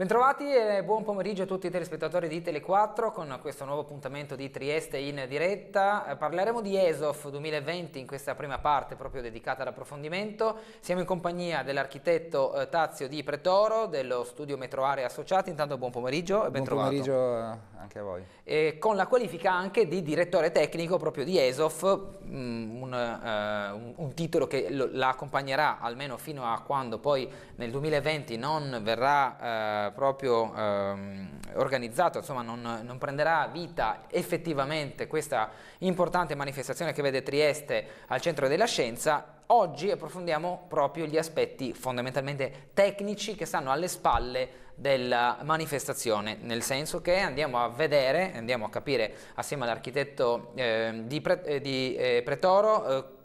Bentrovati e buon pomeriggio a tutti i telespettatori di Tele4 con questo nuovo appuntamento di Trieste in diretta. Eh, parleremo di ESOF 2020 in questa prima parte proprio dedicata all'approfondimento. Siamo in compagnia dell'architetto eh, Tazio Di Pretoro dello studio Metro Associati. Intanto buon pomeriggio e bentrovato. Buon pomeriggio eh, anche a voi. E con la qualifica anche di direttore tecnico proprio di ESOF, mm, un, un titolo che la accompagnerà almeno fino a quando poi nel 2020 non verrà proprio ehm, organizzato, insomma non, non, prenderà vita effettivamente questa importante manifestazione che vede Trieste al centro della scienza, oggi approfondiamo proprio gli aspetti fondamentalmente tecnici che stanno alle spalle della manifestazione, nel senso che andiamo a vedere, andiamo a capire assieme all'architetto eh, di, Pre eh, di eh, Pretoro eh,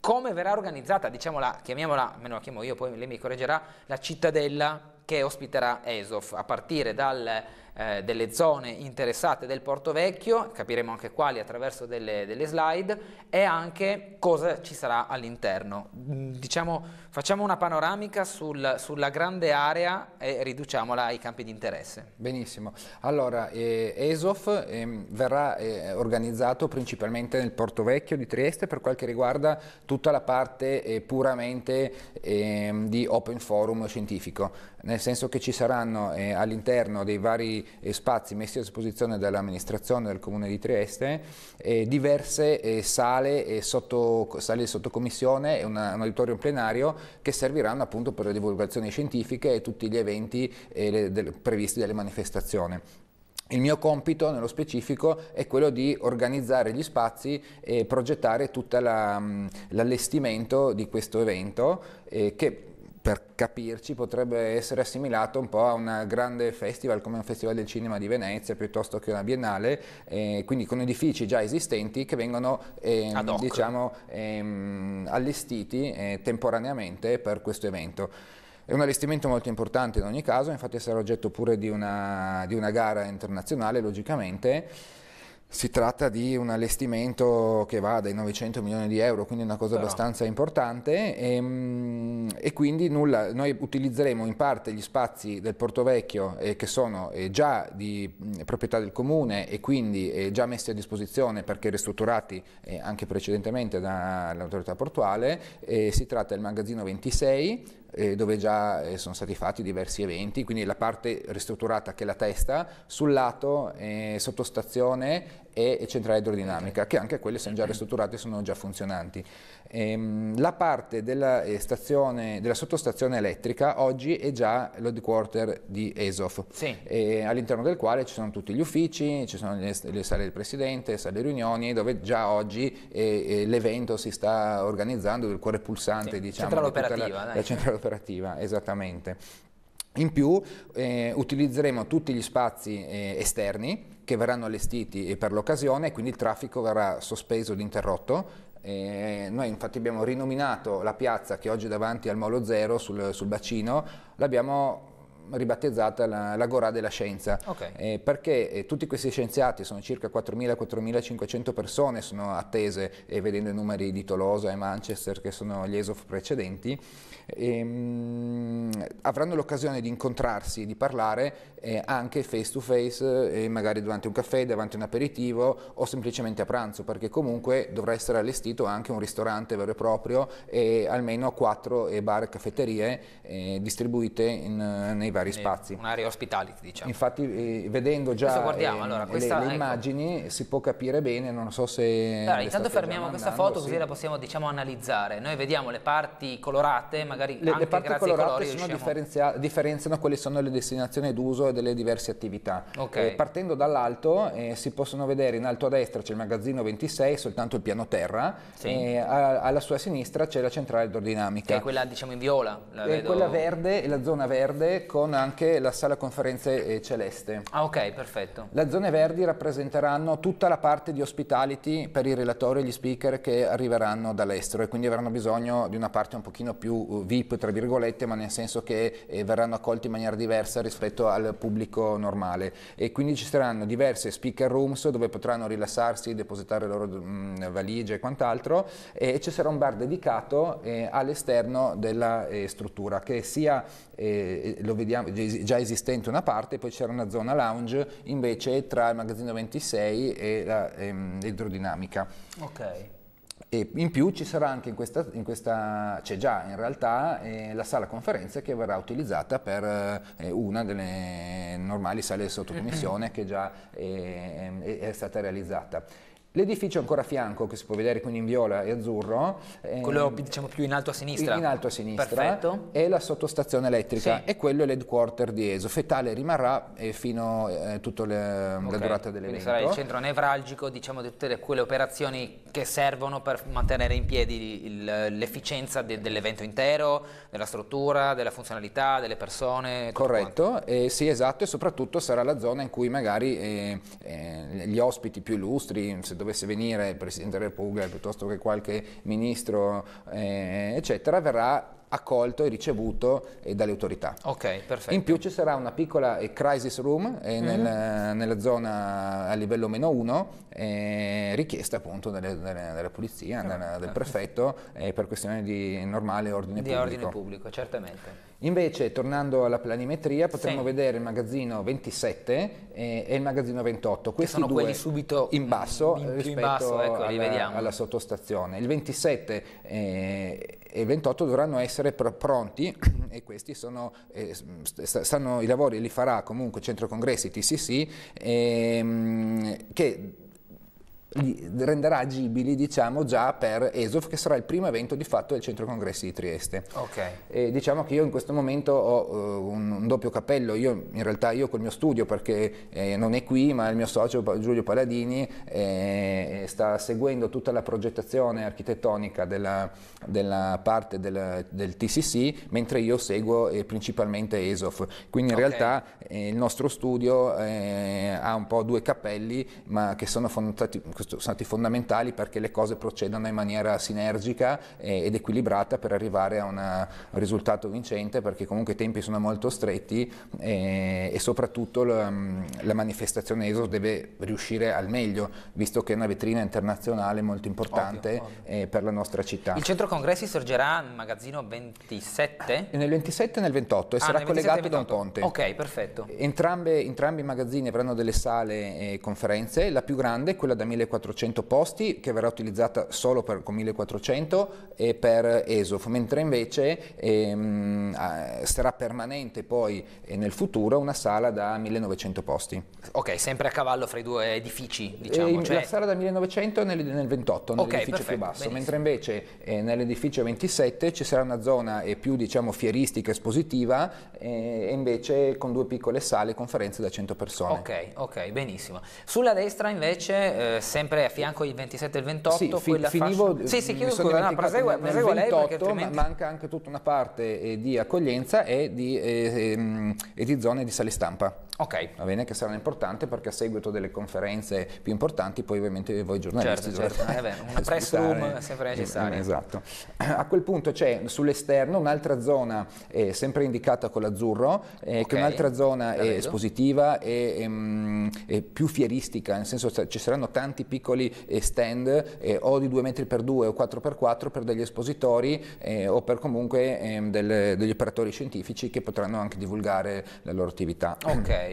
come verrà organizzata, diciamola, chiamiamola, me lo chiamo io, poi lei mi correggerà, la cittadella che ospiterà ESOF a partire dal eh, delle zone interessate del Porto Vecchio, capiremo anche quali attraverso delle, delle slide, e anche cosa ci sarà all'interno. Mm, diciamo, facciamo una panoramica sul, sulla grande area e riduciamola ai campi di interesse. Benissimo. Allora, eh, ESOF ehm, eh, verrà organizzato principalmente nel Porto Vecchio di Trieste per quel che riguarda tutta la parte eh, puramente ehm, di open forum scientifico, nel senso che ci saranno eh, all'interno dei vari spazi messi a disposizione dall'amministrazione del Comune di Trieste, eh, diverse eh, sale, eh, sotto, sale sotto commissione e un auditorium plenario che serviranno appunto per le divulgazioni scientifiche e tutti gli eventi le, del, previsti dalle manifestazioni. Il mio compito nello specifico è quello di organizzare gli spazi e progettare tutto mm, l'allestimento la, di questo evento eh, che per capirci potrebbe essere assimilato un po' a un grande festival come un festival del cinema di Venezia piuttosto che una biennale, eh, quindi con edifici già esistenti che vengono ehm, diciamo, ehm, allestiti eh, temporaneamente per questo evento. È un allestimento molto importante in ogni caso, infatti sarà oggetto pure di una, di una gara internazionale logicamente si tratta di un allestimento che va dai 900 milioni di euro, quindi una cosa Però. abbastanza importante e, ehm, e quindi nulla, noi utilizzeremo in parte gli spazi del Porto Vecchio eh, che sono eh, già di mh, proprietà del comune e quindi eh, già messi a disposizione perché ristrutturati eh, anche precedentemente dall'autorità portuale, eh, si tratta del magazzino 26 eh, dove già eh, sono stati fatti diversi eventi, quindi la parte ristrutturata che è la testa, sul lato eh, sottostazione e centrale idrodinamica, okay. che anche quelle sono già ristrutturate e sono già funzionanti. Ehm, la parte della, eh, stazione, della, sottostazione elettrica oggi è già l'headquarter di ESOF, sì. all'interno del quale ci sono tutti gli uffici, ci sono le, le sale del Presidente, le sale di riunioni, dove già oggi eh, eh, l'evento si sta organizzando, il cuore pulsante, sì. diciamo. Centrale operativa. La, la centrale operativa, esattamente. In più eh, utilizzeremo tutti gli spazi eh, esterni che verranno allestiti eh, per l'occasione e quindi il traffico verrà sospeso ed interrotto. Eh, noi infatti abbiamo rinominato la piazza che oggi è davanti al Molo Zero sul, sul bacino, l'abbiamo ribattezzata la, l'Agora della Scienza, okay. eh, perché eh, tutti questi scienziati, sono circa 4.000-4.500 persone, sono attese, eh, vedendo i numeri di Tolosa e Manchester, che sono gli ESOF precedenti, ehm, avranno l'occasione di incontrarsi, di parlare eh, anche face to face, eh, magari durante un caffè, davanti a un aperitivo o semplicemente a pranzo, perché comunque dovrà essere allestito anche un ristorante vero e proprio e almeno 4 eh, bar e caffetterie distribuite in, nei vari vari Quindi spazi. Un'area ospitality, diciamo. Infatti, eh, vedendo già guardiamo, eh, allora, questa, le, le, ecco. immagini si può capire bene, non so se... Allora, intanto fermiamo questa foto sì. così la possiamo diciamo, analizzare. Noi vediamo le parti colorate, magari le, anche le parti colorate colori, riusciamo... differenzia differenziano quali sono le destinazioni d'uso e delle diverse attività. Okay. Eh, partendo dall'alto eh, si possono vedere in alto a destra c'è il magazzino 26, soltanto il piano terra, sì. Eh, a, alla sua sinistra c'è la centrale aerodinamica. Che è quella diciamo in viola. La vedo... quella verde, la zona verde con con anche la sala conferenze eh, celeste. Ah ok, perfetto. Le zone verdi rappresenteranno tutta la parte di hospitality per i relatori e gli speaker che arriveranno dall'estero e quindi avranno bisogno di una parte un pochino più eh, VIP, tra virgolette, ma nel senso che eh, verranno accolti in maniera diversa rispetto al pubblico normale. E quindi ci saranno diverse speaker rooms dove potranno rilassarsi, depositare le loro mh, mm, valigie e quant'altro e ci sarà un bar dedicato eh, all'esterno della eh, struttura che sia eh, vediamo, già esistente una parte, poi c'era una zona lounge invece tra il magazzino 26 e ehm, l'idrodinamica. Ok. E in più ci sarà anche in questa, questa c'è già in realtà eh, la sala conferenze che verrà utilizzata per eh, una delle normali sale di sottocommissione che già eh, è stata realizzata. L'edificio ancora a fianco, che si può vedere quindi in viola e azzurro, eh, quello ehm, diciamo più in alto a sinistra, in alto a sinistra Perfetto. è la sottostazione elettrica sì. e quello è l'headquarter di ESO. Fetale rimarrà eh, fino a eh, tutta okay. la durata dell'evento. Quindi sarà il centro nevralgico diciamo, di tutte le, quelle operazioni che servono per mantenere in piedi l'efficienza de, dell'evento intero, della struttura, della funzionalità, delle persone. Corretto, eh, sì esatto e soprattutto sarà la zona in cui magari eh, eh gli ospiti più illustri, se dovessero dovesse venire il Presidente della Repubblica piuttosto che qualche ministro, eh, eccetera, verrà accolto e ricevuto eh, dalle autorità. Ok, perfetto. In più ci sarà una piccola eh, crisis room eh, mhm. nel, mm. nella zona a livello meno 1, eh, richiesta appunto dalla polizia, certo. della, del ah. prefetto, eh, per questione di normale ordine di pubblico. Di ordine pubblico, certamente. Invece, tornando alla planimetria, potremmo sì. vedere il magazzino 27 e, e il magazzino 28. Questi sono quelli subito in basso in, rispetto in basso, ecco, alla, alla, sottostazione. Il 27 eh, e il 28 dovranno essere pr pronti e questi sono, eh, stanno, i lavori li farà comunque Centro Congressi TCC ehm, che li renderà agibili diciamo, già per ESOF, che sarà il primo evento di fatto del Centro Congressi di Trieste. Okay. E diciamo che io in questo momento ho uh, un, un, doppio cappello, io, in realtà io col mio studio, perché eh, non è qui, ma il mio socio Giulio Paladini eh, sta seguendo tutta la progettazione architettonica della, della parte del, del, TCC, mentre io seguo eh, principalmente ESOF. Quindi in okay. realtà eh, il nostro studio eh, ha un po' due cappelli, ma che sono fondati sono stati fondamentali perché le cose procedano in maniera sinergica ed equilibrata per arrivare a, una, un risultato vincente perché comunque i tempi sono molto stretti e, e soprattutto la, mm, la manifestazione ESO deve riuscire al meglio visto che è una vetrina internazionale molto importante ovvio, ovvio. Eh, per la nostra città. Il centro congressi sorgerà eh, nel magazzino 27? Nel 27 e nel 28 e ah, sarà collegato da un ponte. Ok, perfetto. Entrambe, entrambi i magazzini avranno delle sale e eh, conferenze, la più grande è quella da 1400 1400 posti che verrà utilizzata solo per, con 1400 e per ESOF, mentre invece ehm, sarà permanente poi eh, nel futuro una sala da 1900 posti. Ok, sempre a cavallo fra i due edifici, diciamo. Eh, cioè... La sala da 1900 nel, nel 28, okay, nell'edificio perfetto, più basso, benissimo. mentre invece eh, nell'edificio 27 ci sarà una zona eh, più diciamo fieristica, espositiva eh, e invece con due piccole sale, conferenze da 100 persone. Ok, ok, benissimo. Sulla destra invece eh, sempre a fianco il 27 e il 28. Sì, fi- finivo, fascia... sì, sì, chiedo scusa, no, prosegue, prosegue 28, lei altrimenti... ma manca anche tutta una parte eh, di accoglienza e di, eh, ehm, e di zone di sale stampa. Ok. Va bene, che sarà importante perché a seguito delle conferenze più importanti poi ovviamente voi giornalisti certo, certo. Eh una press room è sempre necessaria. Esatto. A quel punto c'è sull'esterno un'altra zona eh, sempre indicata con l'azzurro, eh, okay. che è un'altra zona eh, espositiva ehm, e più fieristica, nel senso ci saranno tanti piccoli eh, stand eh, o di 2 metri per 2 o 4 per 4 per degli espositori o per comunque ehm, del, degli operatori scientifici che potranno anche divulgare la loro attività. Ok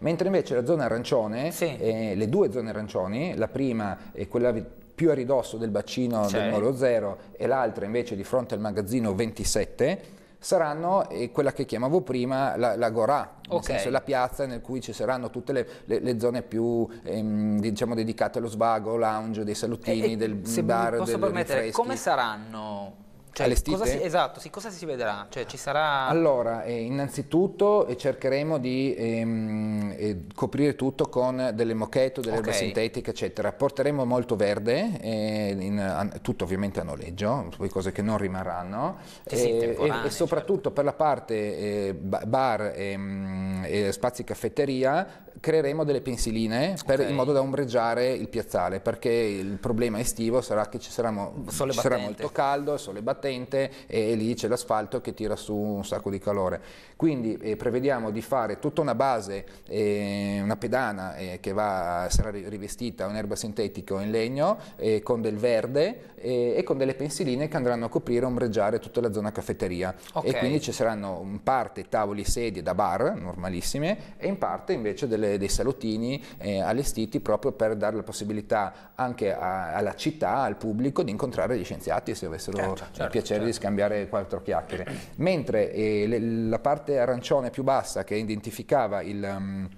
mentre invece la zona arancione, sì. eh, le due zone arancioni, la prima è quella più a ridosso del bacino cioè. del Molo Zero e l'altra invece di fronte al magazzino 27, saranno eh, quella che chiamavo prima la, la Gorà, okay. senso la piazza nel cui ci saranno tutte le, le, le zone più ehm, diciamo dedicate allo svago, lounge, dei salutini, e, del se bar, posso del permettere, come saranno cioè, allestite. Si, esatto, sì, cosa si vedrà? Cioè, ci sarà... Allora, eh, innanzitutto eh, cercheremo di ehm, eh, coprire tutto con delle mocchetto, delle okay. erbe sintetiche, eccetera. Porteremo molto verde, eh, in, an, tutto ovviamente a noleggio, cose che non rimarranno. Sì, sì, eh, e, e, soprattutto certo. per la parte eh, bar ehm, e spazi caffetteria creeremo delle pensiline per, okay. in modo da ombreggiare il piazzale perché il problema estivo sarà che ci, saramo, ci sarà molto caldo, il sole battente e, lì c'è l'asfalto che tira su un sacco di calore. Quindi eh, prevediamo di fare tutta una base, eh, una pedana eh, che va, sarà rivestita in erba sintetica o in legno eh, con del verde eh, e con delle pensiline che andranno a coprire e ombreggiare tutta la zona caffetteria okay. e quindi ci saranno in parte tavoli sedie da bar normalissime e in parte invece delle dei salottini eh, allestiti proprio per dare la possibilità anche a, alla città, al pubblico, di incontrare gli scienziati se avessero certo, certo, il piacere certo. di scambiare quattro chiacchiere. Mentre eh, le, la parte arancione più bassa che identificava il... Um,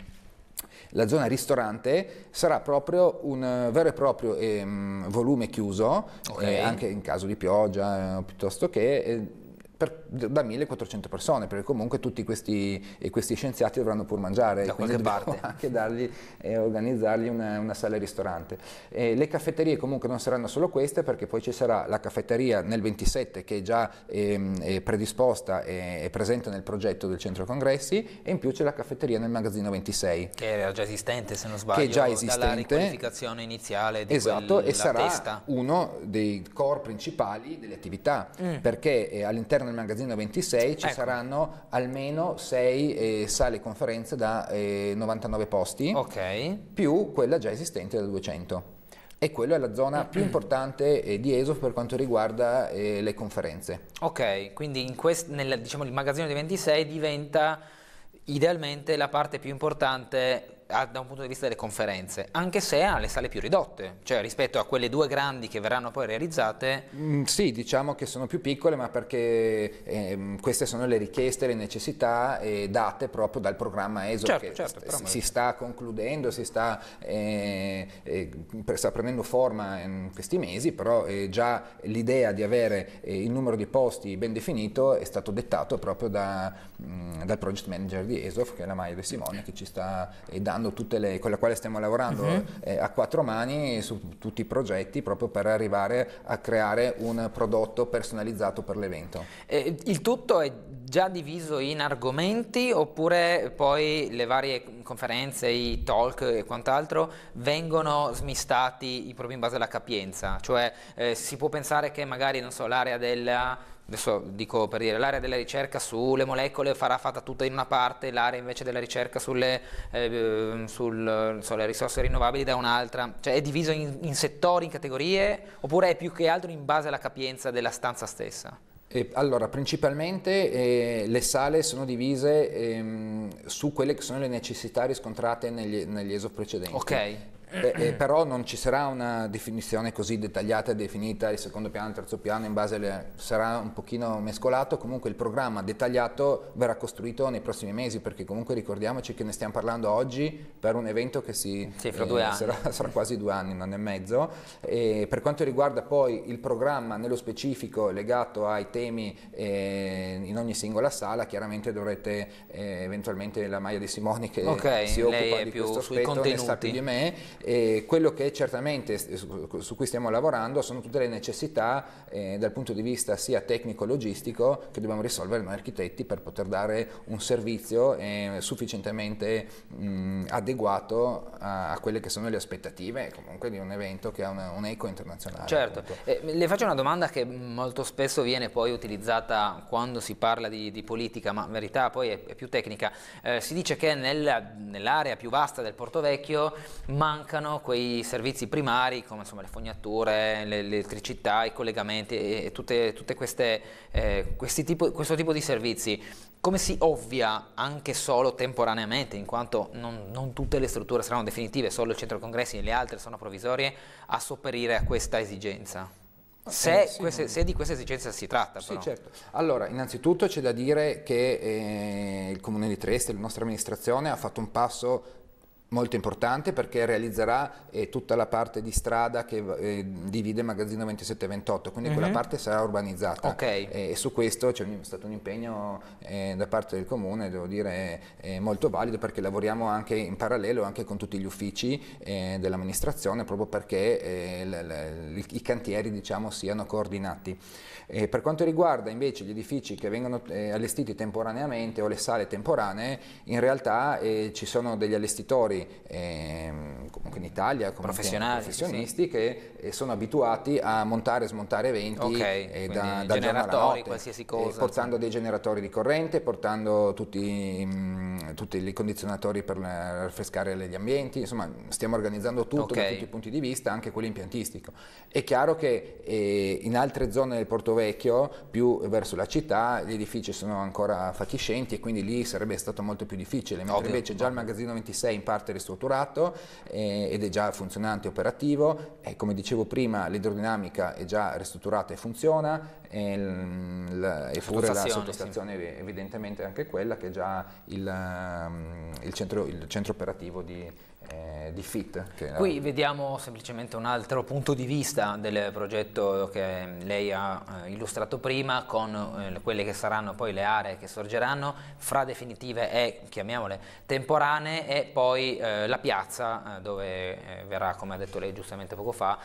la zona ristorante sarà proprio un vero e proprio ehm, volume chiuso, okay. eh, anche in caso di pioggia eh, piuttosto che... Eh, per, da 1400 persone, perché comunque tutti questi, questi scienziati dovranno pur mangiare, da quindi dobbiamo parte. anche dargli e organizzargli una, una sala e ristorante. Eh, le caffetterie comunque non saranno solo queste, perché poi ci sarà la caffetteria nel 27 che è già ehm, è predisposta e presente nel progetto del centro congressi e in più c'è la caffetteria nel magazzino 26. Che era già esistente se non sbaglio, che è già esistente. dalla riqualificazione iniziale di esatto, quel, e sarà uno dei core principali delle attività, mm. perché eh, all'interno nel magazzino 26 ci ecco. saranno almeno 6 eh, sale conferenze da eh, 99 posti, okay. più quella già esistente da 200 e quella è la zona eh. più importante eh, di ESOF per quanto riguarda eh, le conferenze. Ok, quindi in nel, diciamo, il magazzino dei 26 diventa idealmente la parte più importante da un punto di vista delle conferenze, anche se ha le sale più ridotte, cioè rispetto a quelle due grandi che verranno poi realizzate. Mm, sì, diciamo che sono più piccole, ma perché eh, queste sono le richieste, le necessità eh, date proprio dal programma ESO certo, che certo, però, si sta concludendo, si sta, eh, eh sta prendendo forma in questi mesi, però eh, già l'idea di avere eh, il numero di posti ben definito è stato dettato proprio da, mh, mm, dal project manager di ESOF, che è la Maia De Simone, che ci sta dando lavorando, le, con la quale stiamo lavorando uh mhm. -huh. eh, a quattro mani su tutti i progetti proprio per arrivare a creare un prodotto personalizzato per l'evento. Eh, il tutto è già diviso in argomenti oppure poi le varie conferenze, i talk e quant'altro vengono smistati proprio in base alla capienza? Cioè eh, si può pensare che magari, non so, l'area della adesso dico per dire, l'area della ricerca sulle molecole farà fatta tutta in una parte, l'area invece della ricerca sulle, eh, sul, so, risorse rinnovabili da un'altra, cioè è diviso in, in, settori, in categorie, oppure è più che altro in base alla capienza della stanza stessa? Eh, allora, principalmente eh, le sale sono divise ehm, su quelle che sono le necessità riscontrate negli, negli ESO precedenti. ok eh, eh, però non ci sarà una definizione così dettagliata e definita, il secondo piano, il terzo piano, in base alle, sarà un pochino mescolato, comunque il programma dettagliato verrà costruito nei prossimi mesi, perché comunque ricordiamoci che ne stiamo parlando oggi per un evento che si, sì, eh, sarà, sarà, quasi due anni, non è mezzo. E per quanto riguarda poi il programma nello specifico legato ai temi eh, in ogni singola sala, chiaramente dovrete eh, eventualmente la maglia di Simoni che okay, si occupa di più questo aspetto, ne sa più di me, e quello che certamente su cui stiamo lavorando sono tutte le necessità eh, dal punto di vista sia tecnico-logistico che dobbiamo risolvere noi architetti per poter dare un servizio eh, sufficientemente mh, adeguato a, a, quelle che sono le aspettative comunque di un evento che ha una, un eco internazionale. Certo, eh, le faccio una domanda che molto spesso viene poi utilizzata quando si parla di, di politica, ma in verità poi è, è più tecnica. Eh, si dice che nel, nell'area più vasta del Porto Vecchio manca mancano quei servizi primari come insomma, le fognature, l'elettricità, i collegamenti e, e tutte, tutte queste, eh, tipo, questo tipo di servizi. Come si ovvia anche solo temporaneamente, in quanto non, non tutte le strutture saranno definitive, solo il centro congressi e le altre sono provvisorie, a sopperire a questa esigenza? Se, eh, queste, se, di questa esigenza si tratta. Sì, certo. Allora, innanzitutto c'è da dire che eh, il Comune di Trieste, la nostra amministrazione, ha fatto un passo molto importante perché realizzerà eh, tutta la parte di strada che eh, divide il magazzino 27 28, quindi mm -hmm. quella mhm. parte sarà urbanizzata okay. eh, e su questo c'è stato un impegno eh, da parte del comune, devo dire, eh, molto valido perché lavoriamo anche in parallelo anche con tutti gli uffici eh, dell'amministrazione proprio perché i cantieri diciamo, siano coordinati. per quanto riguarda invece gli edifici che vengono allestiti temporaneamente o le sale temporanee, in realtà ci sono degli allestitori ehm, comunque in Italia come professionisti sì. che eh, sono abituati a montare e smontare eventi okay, eh, da, da generatori, qualsiasi eh, cosa, portando dei generatori di corrente, portando tutti, mh, mm, tutti i condizionatori per eh, raffrescare gli ambienti, insomma stiamo organizzando tutto okay. da tutti i punti di vista, anche quello impiantistico. È chiaro che in altre zone del Porto Vecchio, più verso la città, gli edifici sono ancora fatiscenti e quindi lì sarebbe stato molto più difficile, mentre Ovvio. invece già il magazzino 26 in parte parte ristrutturato eh, ed è già funzionante e operativo. E eh, come dicevo prima, l'idrodinamica è già ristrutturata e funziona, e, l, e pure la sottostazione sì. evidentemente anche quella che è già il, mm, il, centro, il centro operativo di eh, di FIT. Qui la... vediamo semplicemente un altro punto di vista del progetto che lei ha eh, illustrato prima con eh, quelle che saranno poi le aree che sorgeranno fra definitive e chiamiamole temporanee e poi eh, la piazza eh, dove eh, verrà, come ha detto lei giustamente poco fa,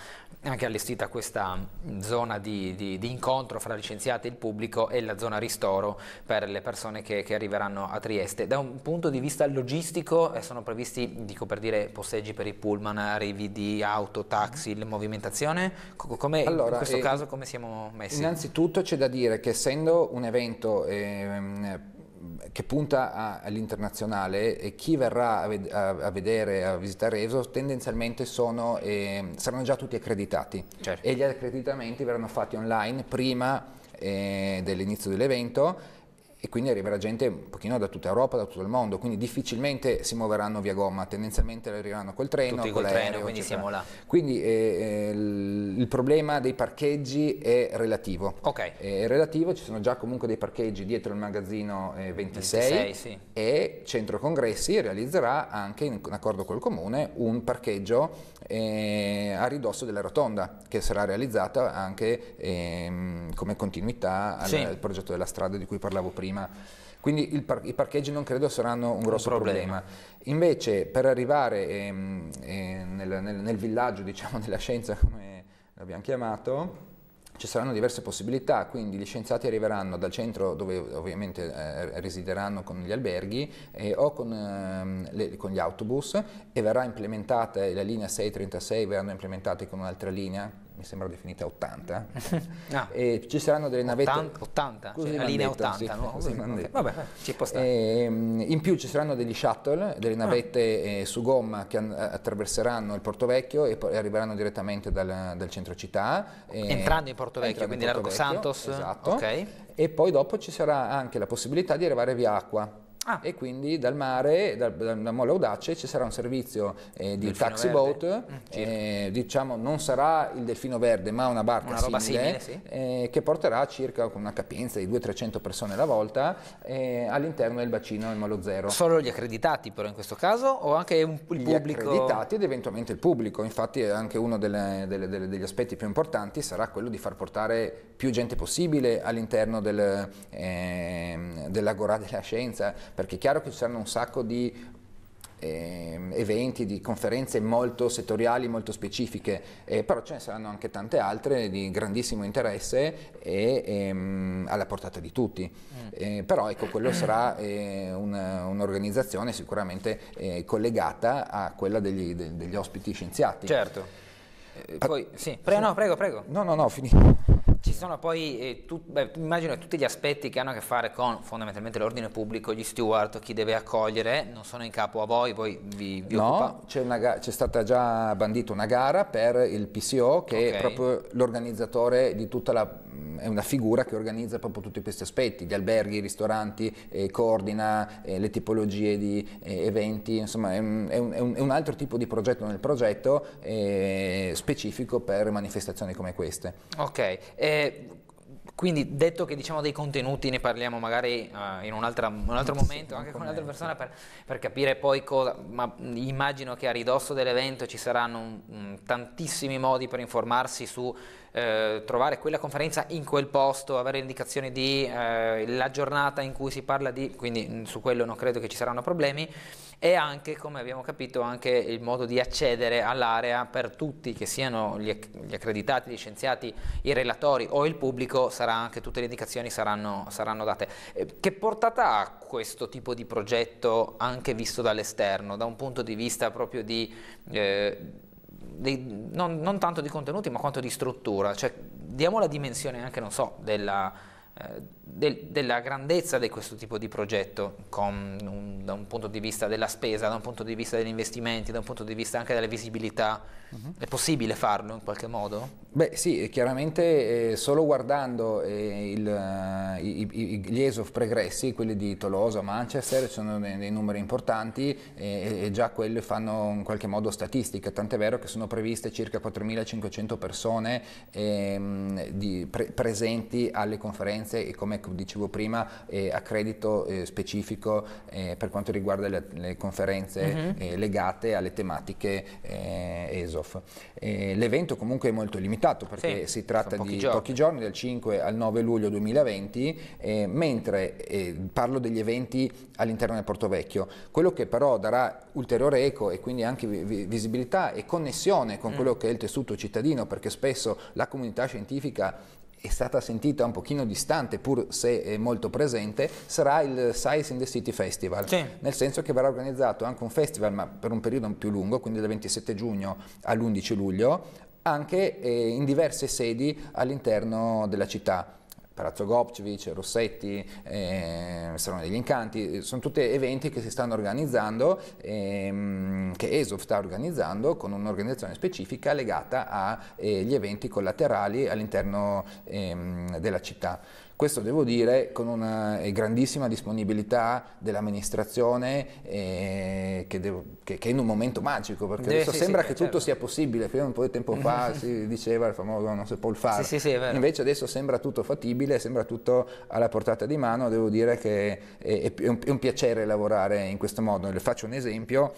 anche allestita questa zona di, di, di incontro fra licenziati e il pubblico e la zona ristoro per le persone che, che arriveranno a Trieste. Da un punto di vista logistico sono previsti, dico per dire, dire posseggi per i pullman, arrivi di auto, taxi, movimentazione? Come, allora, in questo eh, caso come siamo messi? Innanzitutto c'è da dire che essendo un evento eh, che punta all'internazionale e chi verrà a, a, vedere, a visitare ESO tendenzialmente sono, eh, saranno già tutti accreditati certo. e gli accreditamenti verranno fatti online prima eh, dell'inizio dell'evento e quindi arriverà gente un pochino da tutta Europa, da tutto il mondo, quindi difficilmente si muoveranno via gomma, tendenzialmente arriveranno col treno, Tutti col treno, quindi siamo là. Quindi eh, eh il problema dei parcheggi è relativo. Ok. È relativo, ci sono già comunque dei parcheggi dietro il magazzino eh, 26, 26 sì. e Centro Congressi realizzerà anche in accordo col comune un parcheggio eh, a ridosso della rotonda che sarà realizzata anche ehm, come continuità al, sì. al progetto della strada di cui parlavo prima prima. Quindi il par i parcheggi non credo saranno un grosso un problema. problema. Invece per arrivare ehm, eh, nel, nel, nel, villaggio diciamo, della scienza, come l'abbiamo chiamato, ci saranno diverse possibilità, quindi gli scienziati arriveranno dal centro dove ovviamente eh, resideranno con gli alberghi eh, o con, eh, le, con, gli autobus e verrà implementata la linea 636, verranno implementate con un'altra linea mi sembra definita 80, ah, e ci saranno delle navette... 80, 80 cioè la linea detto, 80, sì, no? Così okay. okay. Vabbè, ci può stare. E, ehm, in più ci saranno degli shuttle, delle ah. navette ah. eh, su gomma che attraverseranno il Porto Vecchio e poi arriveranno direttamente dal, dal centro città. Eh, entrando in Porto Vecchio, quindi Porto Largo Santos. Esatto. Okay. E poi dopo ci sarà anche la possibilità di arrivare via acqua Ah. E quindi dal mare, da, da, da Molle Audace, ci sarà un servizio eh, di delfino taxi verde. boat, mm, eh, diciamo non sarà il delfino verde ma una barca una simile, simile sì. eh, che porterà circa con una capienza di 200-300 persone alla volta eh, all'interno del bacino del Molo Zero. Solo gli accreditati però in questo caso o anche un, il pubblico? Gli accreditati ed eventualmente il pubblico, infatti anche uno delle, delle, delle, degli aspetti più importanti sarà quello di far portare più gente possibile all'interno del, ehm, dell'Agorà della Scienza perché è chiaro che ci saranno un sacco di eh, eventi, di conferenze molto settoriali, molto specifiche, eh, però ce ne saranno anche tante altre di grandissimo interesse e ehm, alla portata di tutti. Mm. Eh, però ecco, quello sarà eh, un'organizzazione un sicuramente eh, collegata a quella degli, de, degli ospiti scienziati. Certo. Eh, Poi, sì. prego, no, prego, prego. No, no, no, finito. Ci sono poi, eh, tu, beh, immagino, tutti gli aspetti che hanno a che fare con fondamentalmente l'ordine pubblico, gli steward, chi deve accogliere, non sono in capo a voi, voi vi, vi No, c'è, una, c'è, stata già bandita una gara per il PCO che okay. è proprio l'organizzatore di tutta la... è una figura che organizza proprio tutti questi aspetti, gli alberghi, i ristoranti, eh, coordina eh, le tipologie di eh, eventi, insomma è un, è, un, è un, altro tipo di progetto nel progetto eh, specifico per manifestazioni come queste. Ok. Eh, quindi detto che diciamo dei contenuti ne parliamo magari uh, in un, altro, un altro sì, momento, anche con un'altra persona per, per, capire poi cosa, ma immagino che a ridosso dell'evento ci saranno un, un, tantissimi modi per informarsi su eh, trovare quella conferenza in quel posto, avere indicazioni di eh, la giornata in cui si parla di, quindi mm, su quello non credo che ci saranno problemi e anche, come abbiamo capito, anche il modo di accedere all'area per tutti, che siano gli, accreditati, gli scienziati, i relatori o il pubblico, sarà anche tutte le indicazioni saranno, saranno date. Eh, che portata ha questo tipo di progetto anche visto dall'esterno, da un punto di vista proprio di... Eh, di non, non, tanto di contenuti ma quanto di struttura, cioè diamo la dimensione anche, non so, della, eh, del, della grandezza di questo tipo di progetto un, da un punto di vista della spesa, da un punto di vista degli investimenti, da un punto di vista anche della visibilità? Uh-huh. È possibile farlo in qualche modo? Beh sì, eh, chiaramente eh, solo guardando eh, il, uh, i, i, gli ESOF pregressi, quelli di Tolosa, Manchester, sono dei, dei numeri importanti eh, e, già quelli fanno in qualche modo statistica, tant'è vero che sono previste circa 4.500 persone ehm, di, pre- presenti alle conferenze e come come dicevo prima, eh, a credito eh, specifico eh, per quanto riguarda le, le conferenze uh mm-hmm. eh, -huh. legate alle tematiche eh, ESOF. l'evento comunque è molto limitato perché sì, si tratta pochi di giorni. pochi giorni, dal 5 al 9 luglio 2020, mentre parlo degli eventi all'interno del Porto Vecchio. Quello che però darà ulteriore eco e quindi anche vi visibilità e connessione con mm. quello che è il tessuto cittadino, perché spesso la comunità scientifica è stata sentita un pochino distante, pur se è molto presente, sarà il Science in the City Festival, sì. nel senso che verrà organizzato anche un festival, ma per un periodo più lungo, quindi dal 27 giugno all'11 luglio, anche eh, in diverse sedi all'interno della città. Palazzo Gopcevic, Rossetti, eh, Salone degli Incanti, eh, sono tutti eventi che si stanno organizzando, ehm, che ESOF sta organizzando con un'organizzazione specifica legata agli eh, eventi collaterali all'interno ehm, della città. Questo devo dire con una eh, grandissima disponibilità dell'amministrazione eh, che, che, che, è in un momento magico, perché De, eh, adesso sì, sembra sì, che eh, certo. tutto sia possibile, prima un po' di tempo fa si diceva il famoso non si può fare, sì, invece adesso sembra tutto fattibile, sembra tutto alla portata di mano, devo dire che è, è un, è un piacere lavorare in questo modo, le faccio un esempio,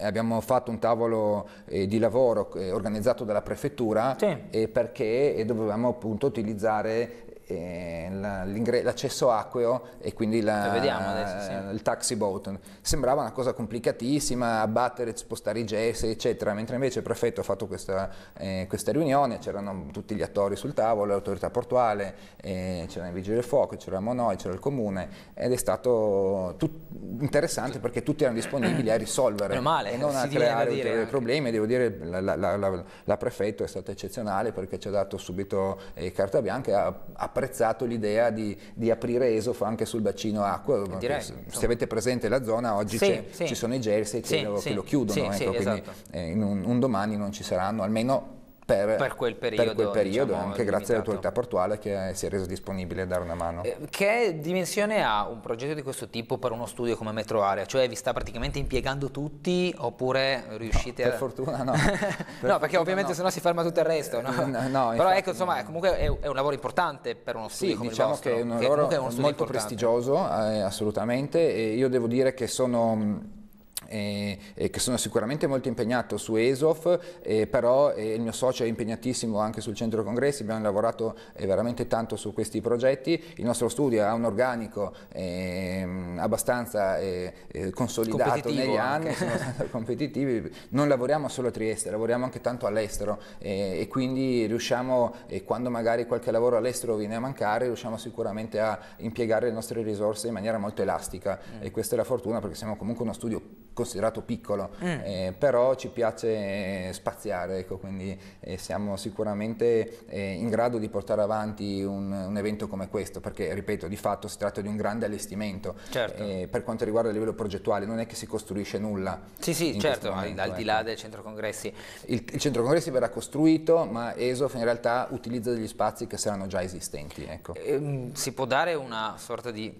abbiamo fatto un tavolo eh, di lavoro eh, organizzato dalla prefettura sì. eh, perché dovevamo appunto utilizzare eh, l'accesso acqueo e quindi la, adesso, sì. il taxi boat. Sembrava una cosa complicatissima, abbattere, spostare i gessi, eccetera, mentre invece il prefetto ha fatto questa, eh, questa riunione, c'erano tutti gli attori sul tavolo, l'autorità portuale, eh, c'era il Vigile del Fuoco, c'eravamo noi, c'era il Comune ed è stato tut- interessante perché tutti erano disponibili a risolvere male, e non a creare ulteriori problemi. Devo dire, la, la, la, prefetto è stata eccezionale perché ci ha dato subito eh, carta bianca a, a apprezzato l'idea di, di, aprire ESOF anche sul bacino acqua. Eh, direi, se, se avete presente la zona, oggi sì, sì. ci sono i jersey che, lo, che lo, chiudono, ecco, esatto. quindi eh, un, un domani non ci saranno, almeno per, per, quel periodo, per quel diciamo, periodo diciamo, anche limitato. grazie all'autorità portuale che eh, si è resa disponibile a dare una mano. Eh, che dimensione ha un progetto di questo tipo per uno studio come Metroarea? Cioè vi sta praticamente impiegando tutti oppure riuscite no, per a... fortuna no. per no, fortuna perché ovviamente no. sennò si ferma tutto il resto, no? Eh, no, no Però infatti, ecco, insomma, comunque è, è, un lavoro importante per uno studio sì, come diciamo vostro, che, è un lavoro è molto importante. prestigioso, eh, assolutamente, e io devo dire che sono eh, eh, che sono sicuramente molto impegnato su ESOF, eh, però eh, il mio socio è impegnatissimo anche sul centro congressi, abbiamo lavorato eh, veramente tanto su questi progetti, il nostro studio ha un organico ehm, abbastanza eh, consolidato negli anni, sono competitivi, non lavoriamo solo a Trieste, lavoriamo anche tanto all'estero e quindi riusciamo, quando magari qualche lavoro all'estero viene a mancare, riusciamo sicuramente a impiegare le nostre risorse in maniera molto elastica mm. e questa è la fortuna perché siamo comunque uno studio considerato piccolo, mm. eh, però ci piace eh, spaziare, ecco, quindi eh, siamo sicuramente eh, in grado di portare avanti un, un, evento come questo, perché ripeto, di fatto si tratta di un grande allestimento. Certo. Eh, per quanto riguarda il livello progettuale non è che si costruisce nulla. Sì, sì, certo, momento, al, di ecco. là del centro congressi. Il, il, centro congressi verrà costruito, ma ESOF in realtà utilizza degli spazi che saranno già esistenti. Ecco. Ehm, si può dare una sorta di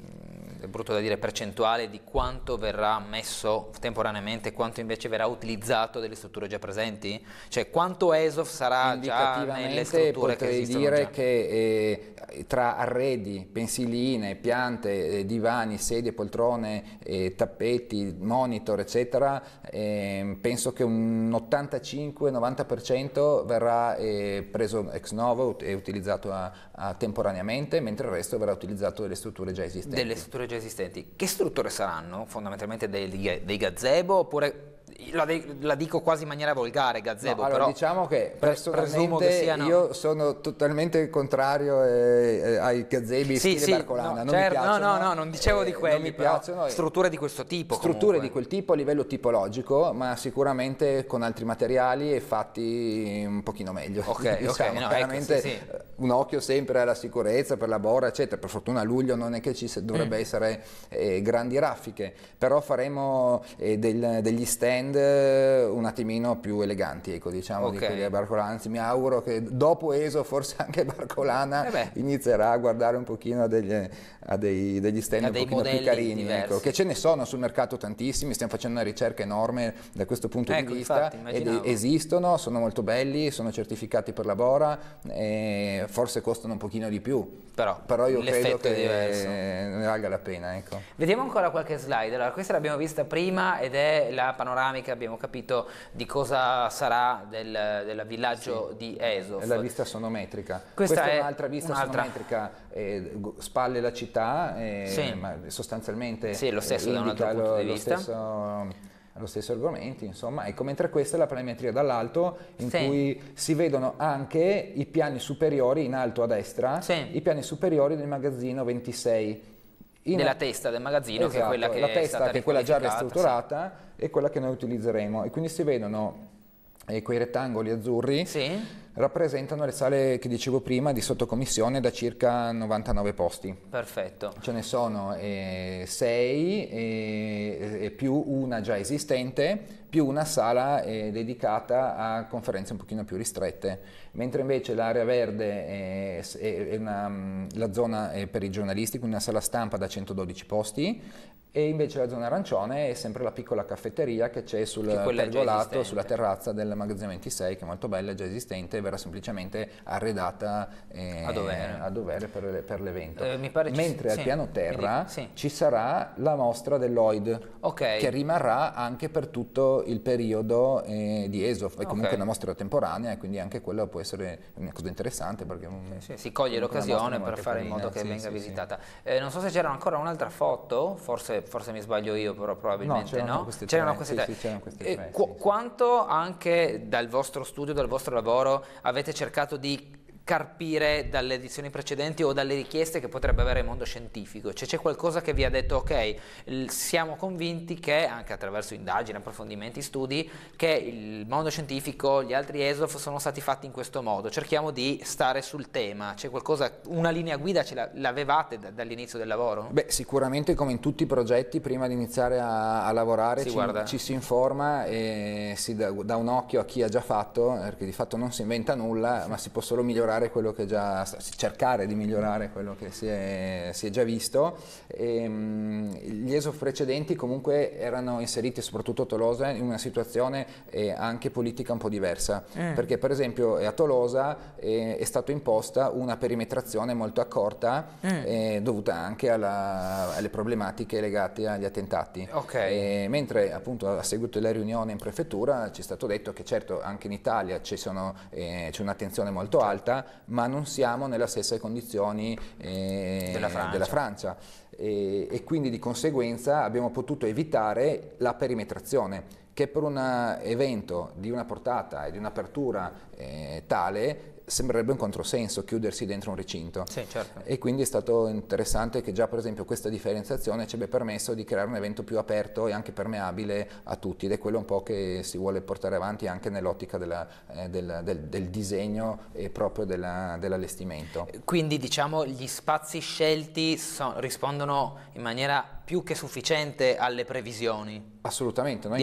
è brutto da dire, percentuale di quanto verrà messo temporaneamente, quanto invece verrà utilizzato delle strutture già presenti? Cioè quanto ESOF sarà già nelle strutture che esistono dire già? che eh, tra arredi, pensiline, piante, eh, divani, sedie, poltrone, eh, tappeti, monitor, eccetera, ehm, penso che un 85-90% verrà eh, preso ex novo e utilizzato a, uh, temporaneamente, mentre il resto verrà utilizzato delle strutture già esistenti. Delle strutture già esistenti. Che strutture saranno? Fondamentalmente dei, dei gazebo oppure la, de- la, dico quasi in maniera volgare, Gazzebo. No, allora, diciamo che personalmente che siano... io sono totalmente contrario eh, eh ai Gazzebi sì, stile sì, Barcolana. No, certo, piacciono, no, no, non dicevo eh, di quelli, mi piacciono, strutture di questo tipo. Strutture comunque. di quel tipo a livello tipologico, ma sicuramente con altri materiali e fatti un pochino meglio. Ok, diciamo, ok. No, veramente ecco, sì, sì. Eh, un occhio sempre alla sicurezza, per la bora, eccetera. Per fortuna a luglio non è che ci dovrebbe mm. essere eh, grandi raffiche, però faremo del, degli stand band un attimino più eleganti, ecco, diciamo, okay. di quelli a Barcolana. Anzi, mi auguro che dopo ESO forse anche Barcolana eh inizierà a guardare un pochino a degli, a dei, degli stand a un pochino più carini, ecco, che ce ne sono sul mercato tantissimi, stiamo facendo una ricerca enorme da questo punto ecco, di vista, infatti, esistono, sono molto belli, sono certificati per la Bora, forse costano un pochino di più, però, però io credo che ne valga la pena. Ecco. Vediamo ancora qualche slide, allora, questa l'abbiamo vista prima ed è la panoramica panoramica abbiamo capito di cosa sarà del, del villaggio sì. di Esof. La vista sonometrica. Questa, Questa è un'altra vista un'altra. sonometrica, eh, spalle la città, eh, sì. ma sostanzialmente sì, lo stesso eh, da un altro punto lo, di vista. Stesso, lo stesso argomento, insomma, ecco, mentre questa è la planimetria dall'alto, in sì. cui si vedono anche i piani superiori in alto a destra, sì. i piani superiori del magazzino 26 in... della testa del magazzino esatto, che è esatto, quella che la testa che è quella già ristrutturata sì. e quella che noi utilizzeremo e quindi si vedono eh, quei rettangoli azzurri sì. rappresentano le sale che dicevo prima di sottocommissione da circa 99 posti perfetto ce ne sono 6 eh, e, eh, e più una già esistente più una sala eh, dedicata a conferenze un pochino più ristrette, mentre invece l'area verde eh, è, è una, mm, la zona è eh, per i giornalisti, quindi una sala stampa da 112 posti, e invece la zona arancione è sempre la piccola caffetteria che c'è sul che pergolato, sulla terrazza del magazzino 26, che è molto bella, già esistente, verrà semplicemente arredata eh, a, dovere. a, dovere. per, per l'evento. Eh, Mentre ci... al sì. piano terra sì. ci sarà la mostra dell'OID, okay. che rimarrà anche per tutto il periodo eh, di Esov, è comunque okay. una mostra temporanea e quindi anche quello può essere una cosa interessante perché sì, sì, si coglie l'occasione per fare carina, in modo che sì, venga visitata. Eh, non so se c'era ancora un'altra foto, forse, forse, mi sbaglio io, però probabilmente no. C'erano no? queste tre. Queste tre. Eh, qu quanto anche dal vostro studio, dal vostro lavoro avete cercato di carpire dalle edizioni precedenti o dalle richieste che potrebbe avere il mondo scientifico? Cioè c'è qualcosa che vi ha detto ok, siamo convinti che anche attraverso indagini, approfondimenti, studi, che il mondo scientifico, gli altri ESOF sono stati fatti in questo modo, cerchiamo di stare sul tema, c'è qualcosa, una linea guida ce l'avevate da, dall'inizio del lavoro? Beh sicuramente come in tutti i progetti prima di iniziare a, a lavorare si ci, ci, si informa e si dà, un occhio a chi ha già fatto, eh, perché di fatto non si inventa nulla, ma si può solo migliorare migliorare quello che già, cercare di migliorare quello che si è, si è già visto. E, ehm, gli ESOF precedenti comunque erano inseriti, soprattutto Tolosa, in una situazione eh, anche politica un po' diversa, mm. perché per esempio eh, a Tolosa eh, è stata imposta una perimetrazione molto accorta mm. eh, dovuta anche alla, alle problematiche legate agli attentati. Okay. mentre appunto a seguito della riunione in prefettura ci è stato detto che certo anche in Italia c'è un'attenzione molto alta, ma non siamo nelle stesse condizioni eh, della Francia. Della Francia. E, e quindi di conseguenza abbiamo potuto evitare la perimetrazione che per un eh, evento di una portata e di un'apertura eh, tale sembrerebbe un controsenso chiudersi dentro un recinto. Sì, certo. E quindi è stato interessante che già per esempio questa differenziazione ci abbia permesso di creare un evento più aperto e anche permeabile a tutti ed è quello un po' che si vuole portare avanti anche nell'ottica eh, del, del, del, disegno e proprio dell'allestimento. quindi diciamo gli spazi scelti so, rispondono in maniera più che sufficiente alle previsioni. Assolutamente, noi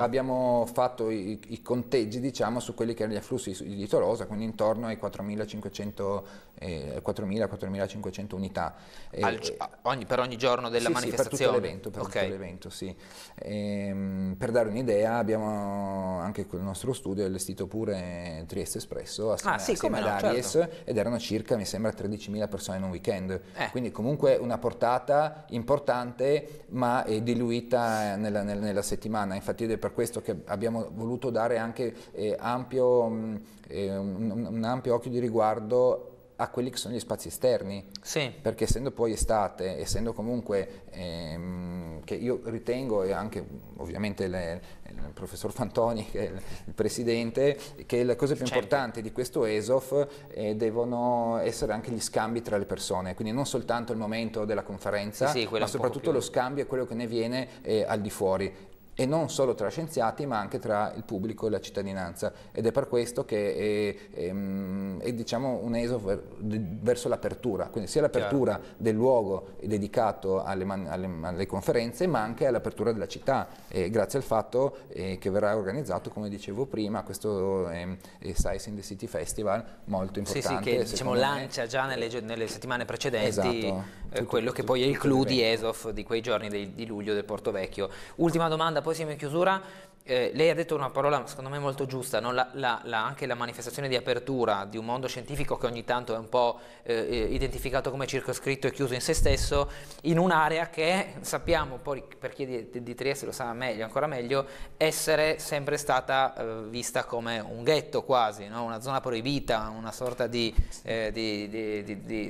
abbiamo fatto i, i, conteggi diciamo, su quelli che erano gli afflussi di Tolosa, quindi intorno ai 4.500 eh, 4.000-4.500 unità. Eh, Al, ogni, per ogni giorno della sì, manifestazione? Sì, per tutto l'evento, per, okay. tutto sì. e, ehm, per dare un'idea abbiamo anche con il nostro studio allestito pure Trieste Espresso assieme, ah, sì, assieme ad certo. Aries certo. ed erano circa mi sembra 13.000 persone in un weekend, eh. quindi comunque una portata importante ma è diluita nella, nella, settimana, infatti ed è per questo che abbiamo voluto dare anche eh, ampio, mm, eh, un, un ampio occhio di riguardo a quelli che sono gli spazi esterni, sì. perché essendo poi estate, essendo comunque ehm, che io ritengo e anche ovviamente le, il professor Fantoni, che è il presidente, che la cosa più certo. importante di questo ESOF eh, devono essere anche gli scambi tra le persone, quindi non soltanto il momento della conferenza, sì, sì, ma soprattutto più... lo scambio e quello che ne viene eh, al di fuori e non solo tra scienziati ma anche tra il pubblico e la cittadinanza ed è per questo che è, è, ehm, è diciamo un esodo ver, verso l'apertura, quindi sia l'apertura del luogo dedicato alle, alle, alle, conferenze ma anche all'apertura della città eh, grazie al fatto eh, che verrà organizzato come dicevo prima questo ehm, eh, Science in the City Festival molto importante. Sì, sì che diciamo, lancia già nelle, nelle settimane precedenti esatto eh, tutto, quello che poi è il clou di ESOF di quei giorni di, di luglio del Porto Vecchio. Ultima domanda, poi siamo in chiusura. Eh, lei ha detto una parola secondo me molto giusta, no? la, la, la, anche la manifestazione di apertura di un mondo scientifico che ogni tanto è un po' eh, eh identificato come circoscritto e chiuso in se stesso, in un'area che sappiamo, poi per chi di, di Trieste lo sa meglio, ancora meglio, essere sempre stata eh, vista come un ghetto quasi, no? una zona proibita, una sorta di, eh, di,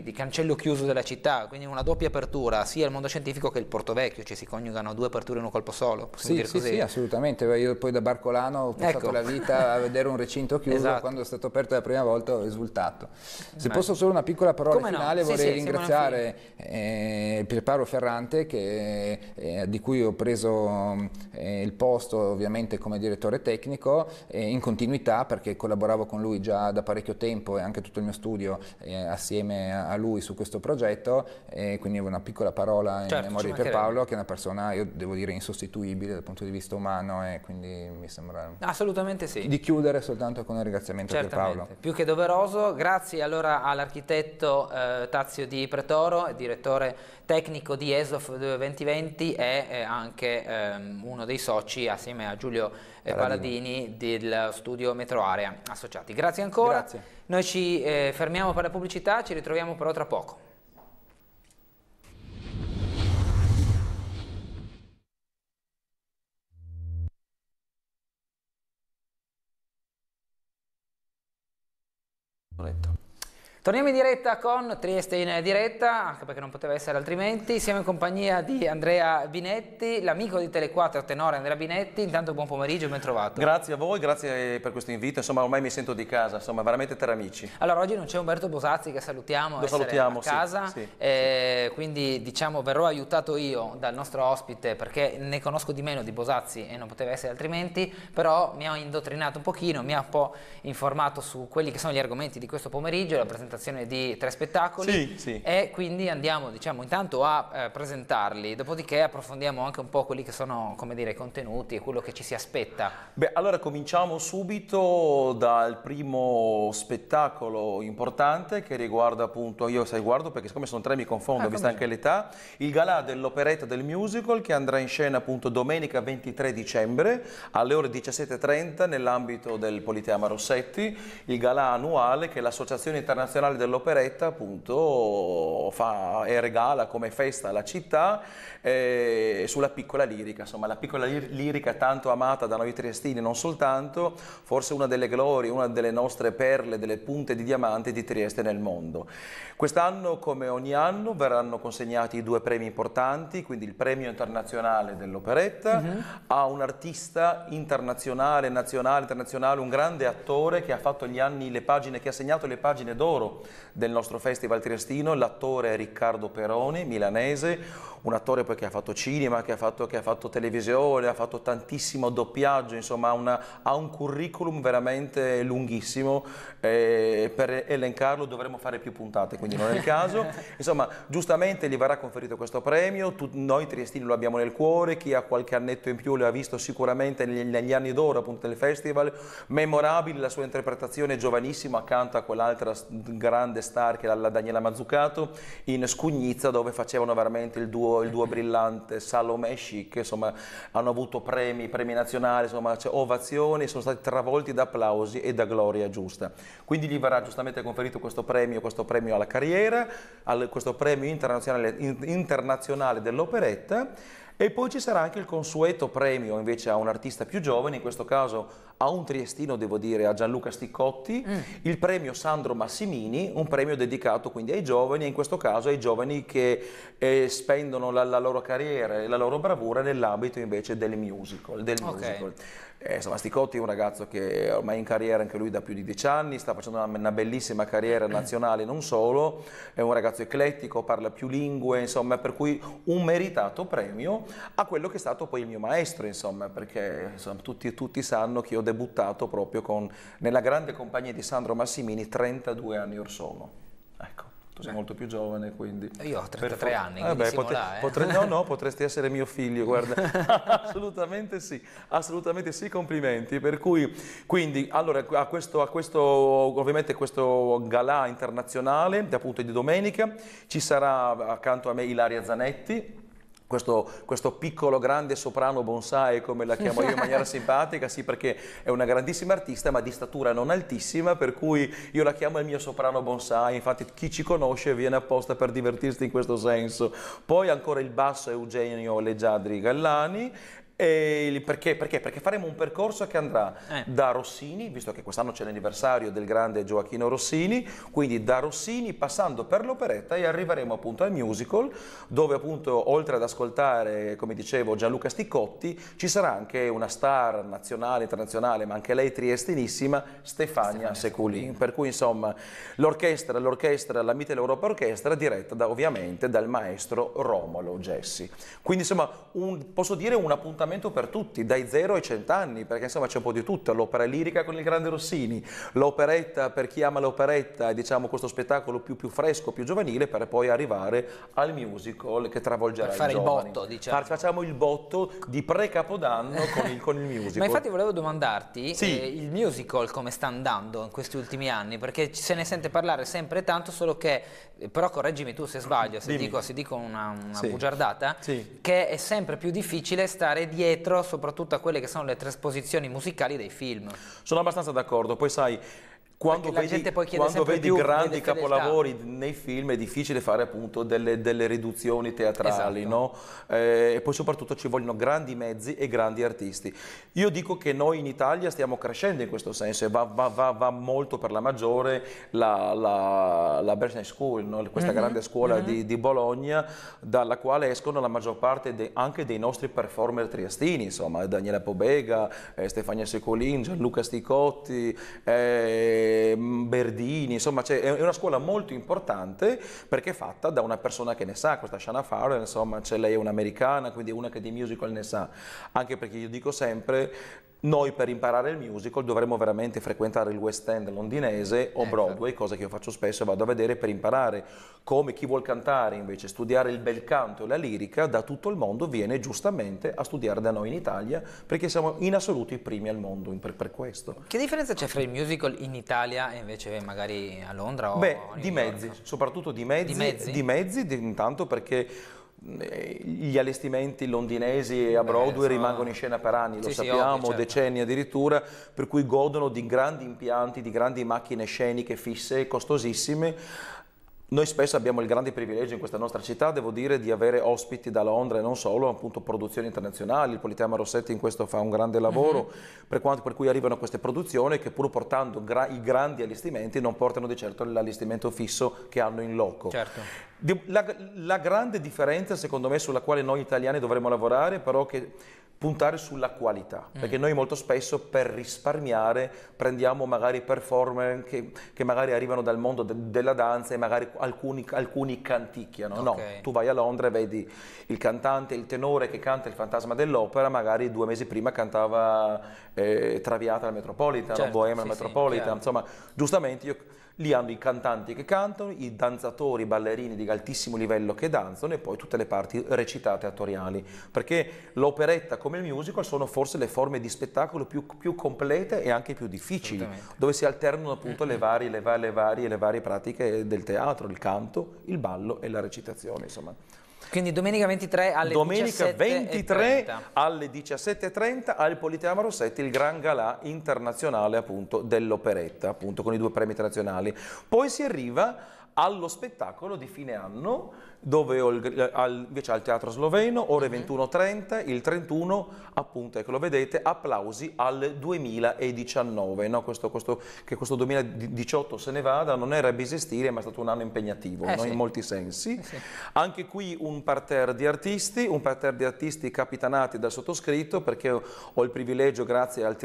di, cancello chiuso della città, quindi una doppia apertura sia il mondo scientifico che il Porto Vecchio, cioè si coniugano due aperture in un colpo solo, possiamo sì, dire così? Sì, assolutamente io poi da Barcolano ho passato ecco. la vita a vedere un recinto chiuso, esatto. quando è stato aperto la prima volta ho esultato. Se Beh. posso solo una piccola parola Come finale no? vorrei sì, ringraziare eh, Pierparo Ferrante che, eh, di cui ho preso eh, il posto ovviamente come direttore tecnico eh, in continuità perché collaboravo con lui già da parecchio tempo e anche tutto il mio studio eh, assieme a lui su questo progetto quindi una piccola parola certo, in memoria di Pierpaolo che è una persona io devo dire insostituibile dal punto di vista umano e quindi quindi mi sembra assolutamente sì. di chiudere soltanto con un ringraziamento per Paolo. Più che doveroso, grazie allora all'architetto eh, Tazio Di Pretoro, direttore tecnico di ESOF 2020 e eh, anche eh, uno dei soci assieme a Giulio eh, Paladini, Paladini del studio Metro Area Associati. Grazie ancora, grazie. noi ci eh, fermiamo per la pubblicità, ci ritroviamo però tra poco. Correcto. Torniamo in diretta con Trieste in diretta, anche perché non poteva essere altrimenti. Siamo in compagnia di Andrea Binetti, l'amico di Tele4 tenore Andrea Binetti. Intanto buon pomeriggio e ben trovato. Grazie a voi, grazie per questo invito. Insomma, ormai mi sento di casa, insomma, veramente tra amici. Allora, oggi non c'è Umberto Bosazzi che salutiamo, Lo salutiamo a casa. Sì, sì, eh, sì. Quindi, diciamo, verrò aiutato io dal nostro ospite perché ne conosco di meno di Bosazzi e non poteva essere altrimenti, però mi ha indottrinato un pochino, mi ha un po' informato su quelli che sono gli argomenti di questo pomeriggio, la presentazione presentazione di tre spettacoli sì, sì. e quindi andiamo diciamo, intanto a eh, presentarli, dopodiché approfondiamo anche un po' quelli che sono come dire, i contenuti e quello che ci si aspetta. Beh, allora cominciamo subito dal primo spettacolo importante che riguarda appunto, io se guardo perché siccome sono tre mi confondo, ah, vista anche l'età, il galà dell'operetta del musical che andrà in scena appunto domenica 23 dicembre alle ore 17.30 nell'ambito del Politeama Rossetti, il galà annuale che l'Associazione Internazionale Nazionale dell'Operetta appunto fa e regala come festa alla città eh, sulla piccola lirica, insomma la piccola lirica tanto amata da noi triestini non soltanto, forse una delle glorie, una delle nostre perle, delle punte di diamante di Trieste nel mondo. Quest'anno come ogni anno verranno consegnati due premi importanti, quindi il premio internazionale dell'Operetta uh mm-hmm. -huh. a un artista internazionale, nazionale, internazionale, un grande attore che ha fatto gli anni, le pagine, che ha segnato le pagine d'oro del nostro Festival Triestino, l'attore Riccardo Peroni, milanese, un attore poi che ha fatto cinema, che ha fatto, che ha fatto televisione, ha fatto tantissimo doppiaggio, insomma una, ha un curriculum veramente lunghissimo, eh, per elencarlo dovremmo fare più puntate, quindi non è il caso. insomma, giustamente gli verrà conferito questo premio, tu, noi triestini lo abbiamo nel cuore, chi ha qualche annetto in più lo ha visto sicuramente negli, negli anni d'oro appunto del festival, memorabile la sua interpretazione giovanissima accanto a quell'altra grande star che era la Daniela Mazzucato, in Scugnizza dove facevano veramente il duo, il duo brillante Salome e Chic, insomma hanno avuto premi, premi nazionali, insomma cioè, ovazioni, sono stati travolti da applausi e da gloria giusta. Quindi gli verrà giustamente conferito questo premio, questo premio alla carriera, al, questo premio internazionale, in, internazionale dell'operetta e poi ci sarà anche il consueto premio invece a un artista più giovane, in questo caso a un triestino, devo dire, a Gianluca Sticcotti, mm. il premio Sandro Massimini, un premio dedicato quindi ai giovani, e in questo caso ai giovani che eh, spendono la, la, loro carriera e la loro bravura nell'ambito invece del musical. Del okay. musical. Eh, insomma, Sticotti è un ragazzo che ormai è in carriera anche lui da più di dieci anni, sta facendo una, una bellissima carriera mm. nazionale, non solo, è un ragazzo eclettico, parla più lingue, insomma, per cui un meritato premio a quello che è stato poi il mio maestro, insomma, perché insomma, tutti, tutti sanno che io devo debuttato proprio con, nella grande compagnia di Sandro Massimini 32 anni or sono. Ecco. Tu sei Beh. molto più giovane, quindi... Eh, io ho 33 per... anni, eh beh, potre... là, eh. potre... No, no, potresti essere mio figlio, guarda. assolutamente sì, assolutamente sì, complimenti. Per cui, quindi, allora, a questo, a questo ovviamente, questo galà internazionale, appunto, di domenica, ci sarà accanto a me Ilaria Zanetti, questo, questo, piccolo grande soprano bonsai, come la chiamo io in maniera simpatica, sì perché è una grandissima artista ma di statura non altissima, per cui io la chiamo il mio soprano bonsai, infatti chi ci conosce viene apposta per divertirsi in questo senso. Poi ancora il basso Eugenio Leggiadri Gallani perché? perché? Perché faremo un percorso che andrà eh. da Rossini, visto che quest'anno c'è l'anniversario del grande Gioachino Rossini, quindi da Rossini passando per l'operetta e arriveremo appunto al musical, dove appunto oltre ad ascoltare, come dicevo, Gianluca Sticotti, ci sarà anche una star nazionale, internazionale, ma anche lei triestinissima, Stefania, Stefania Seculin. Per cui insomma l'orchestra, l'orchestra, la Mittel Europa Orchestra, diretta da, ovviamente dal maestro Romolo Gessi. Quindi insomma un, posso dire una puntata trattamento per tutti, dai 0 ai 100 anni, perché insomma c'è un po' di tutto, l'opera lirica con il grande Rossini, l'operetta per chi ama l'operetta, diciamo questo spettacolo più, più, fresco, più giovanile, per poi arrivare al musical che travolgerà per fare il botto, diciamo. Facciamo il botto di pre-capodanno con, con, il musical. Ma infatti volevo domandarti sì. eh, il musical come sta andando in questi ultimi anni, perché se ne sente parlare sempre tanto, solo che, eh, però correggimi tu se sbaglio, se Dimmi. dico, se dico una, una sì. bugiardata, sì. che è sempre più difficile stare dietro soprattutto a quelle che sono le trasposizioni musicali dei film. Sono abbastanza d'accordo, poi sai, quando Perché vedi, quando vedi più, grandi capolavori nei film è difficile fare appunto delle, delle riduzioni teatrali, esatto. no? eh, e poi soprattutto ci vogliono grandi mezzi e grandi artisti. Io dico che noi in Italia stiamo crescendo in questo senso e va, va, va, va molto per la maggiore la, la, la Bernstein School, no? questa mm -hmm. grande scuola mm -hmm. di, di, Bologna, dalla quale escono la maggior parte de, anche dei nostri performer triestini, insomma, Daniela Pobega, eh, Stefania Secolin, Gianluca Sticotti. Eh, Mm, Berdini, insomma cioè, è una scuola molto importante perché è fatta da una persona che ne sa, questa Shana Farrell, insomma cioè, lei è un'americana, quindi è una che di musical ne sa, anche perché io dico sempre noi per imparare il musical dovremmo veramente frequentare il West End londinese o ecco. Broadway, ecco. cosa che io faccio spesso e vado a vedere per imparare come chi vuol cantare invece, studiare il bel canto e la lirica da tutto il mondo viene giustamente a studiare da noi in Italia perché siamo in assoluto i primi al mondo per, per questo. Che differenza c'è fra il musical in Italia e invece magari a Londra o Beh, di mezzi, soprattutto di mezzi, di mezzi, di mezzi intanto perché eh, gli allestimenti londinesi a Broadway rimangono in scena per anni, lo sì, sappiamo, sì, ovvio, certo. decenni addirittura, per cui godono di grandi impianti, di grandi macchine sceniche fisse, costosissime, noi spesso abbiamo il grande privilegio in questa nostra città, devo dire, di avere ospiti da Londra e non solo, appunto produzioni internazionali, il Politeama Rossetti in questo fa un grande lavoro, uh mhm. -huh. per, quanto, per cui arrivano queste produzioni che pur portando gra i grandi allestimenti non portano di certo l'allestimento fisso che hanno in loco. Certo. La, la grande differenza secondo me sulla quale noi italiani dovremmo lavorare però che puntare sulla qualità, mm. perché noi molto spesso per risparmiare prendiamo magari performer che, che magari arrivano dal mondo de, della danza e magari alcuni, alcuni canticchiano, okay. no, tu vai a Londra e vedi il cantante, il tenore che canta il fantasma dell'opera, magari due mesi prima cantava eh, Traviata alla Metropolitan, certo, Bohemia alla sì, Metropolitan, sì, insomma giustamente io lì hanno i cantanti che cantano, i danzatori, i ballerini di altissimo livello che danzano e poi tutte le parti recitate attoriali, perché l'operetta come il musical sono forse le forme di spettacolo più, più complete e anche più difficili, dove si alternano appunto le varie, le, varie, le, varie, le varie pratiche del teatro, il canto, il ballo e la recitazione, insomma. Quindi domenica 23 alle domenica 17.30. Domenica 23 alle 17.30 al Politeama Rossetti, il gran galà internazionale appunto dell'operetta, appunto con i due premi internazionali. Poi si arriva allo spettacolo di fine anno dove ho il, eh, al, invece al Teatro Sloveno, ore mhm. uh-huh. 21.30, il 31 appunto, ecco lo vedete, applausi al 2019, no? questo, questo, che questo 2018 se ne vada, non era bisestile ma è stato un anno impegnativo eh no? sì. in molti sensi. Eh sì. Anche qui un parterre di artisti, un parterre di artisti capitanati dal sottoscritto perché ho il privilegio grazie al,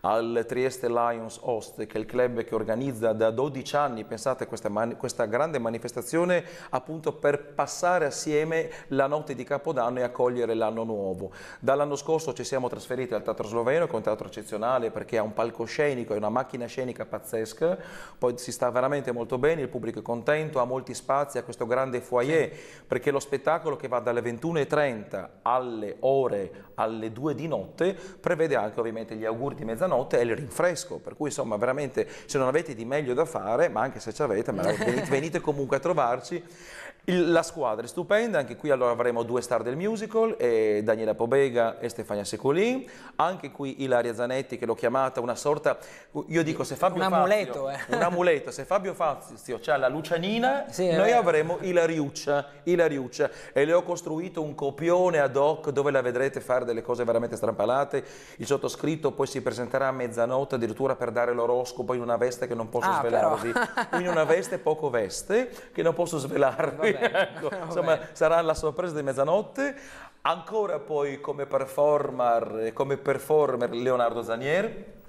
al Trieste Lions Host, che è il club che organizza da 12 anni, pensate questa, mani, questa grande manifestazione appunto per passare assieme la notte di Capodanno e accogliere l'anno nuovo. Dall'anno scorso ci siamo trasferiti al Teatro Sloveno, che è un teatro eccezionale perché ha un palcoscenico, è una macchina scenica pazzesca, poi si sta veramente molto bene, il pubblico è contento, ha molti spazi, ha questo grande foyer, sì. perché lo spettacolo che va dalle 21.30 alle ore, alle 2 di notte, prevede anche ovviamente gli auguri di mezzanotte e il rinfresco, per cui insomma veramente se non avete di meglio da fare, ma anche se ci avete, venite comunque a trovarci, il, la squadra è stupenda, anche qui allora avremo due star del musical, eh, Daniela Pobega e Stefania Secolin, anche qui Ilaria Zanetti che l'ho chiamata una sorta, io dico se Fabio un Fazio, amuleto, eh. un amuleto, se Fabio Fazio ha la Lucianina, sì, noi vero. avremo Ilariuccia, Ilariuccia e le ho costruito un copione ad hoc dove la vedrete fare delle cose veramente strampalate, il sottoscritto poi si presenterà a mezzanotte addirittura per dare l'oroscopo in una veste che non posso ah, svelarvi, però. in una veste poco veste che non posso svelarvi. ecco. Insomma, sarà la sorpresa di mezzanotte. Ancora poi come performer, come performer Leonardo Zanier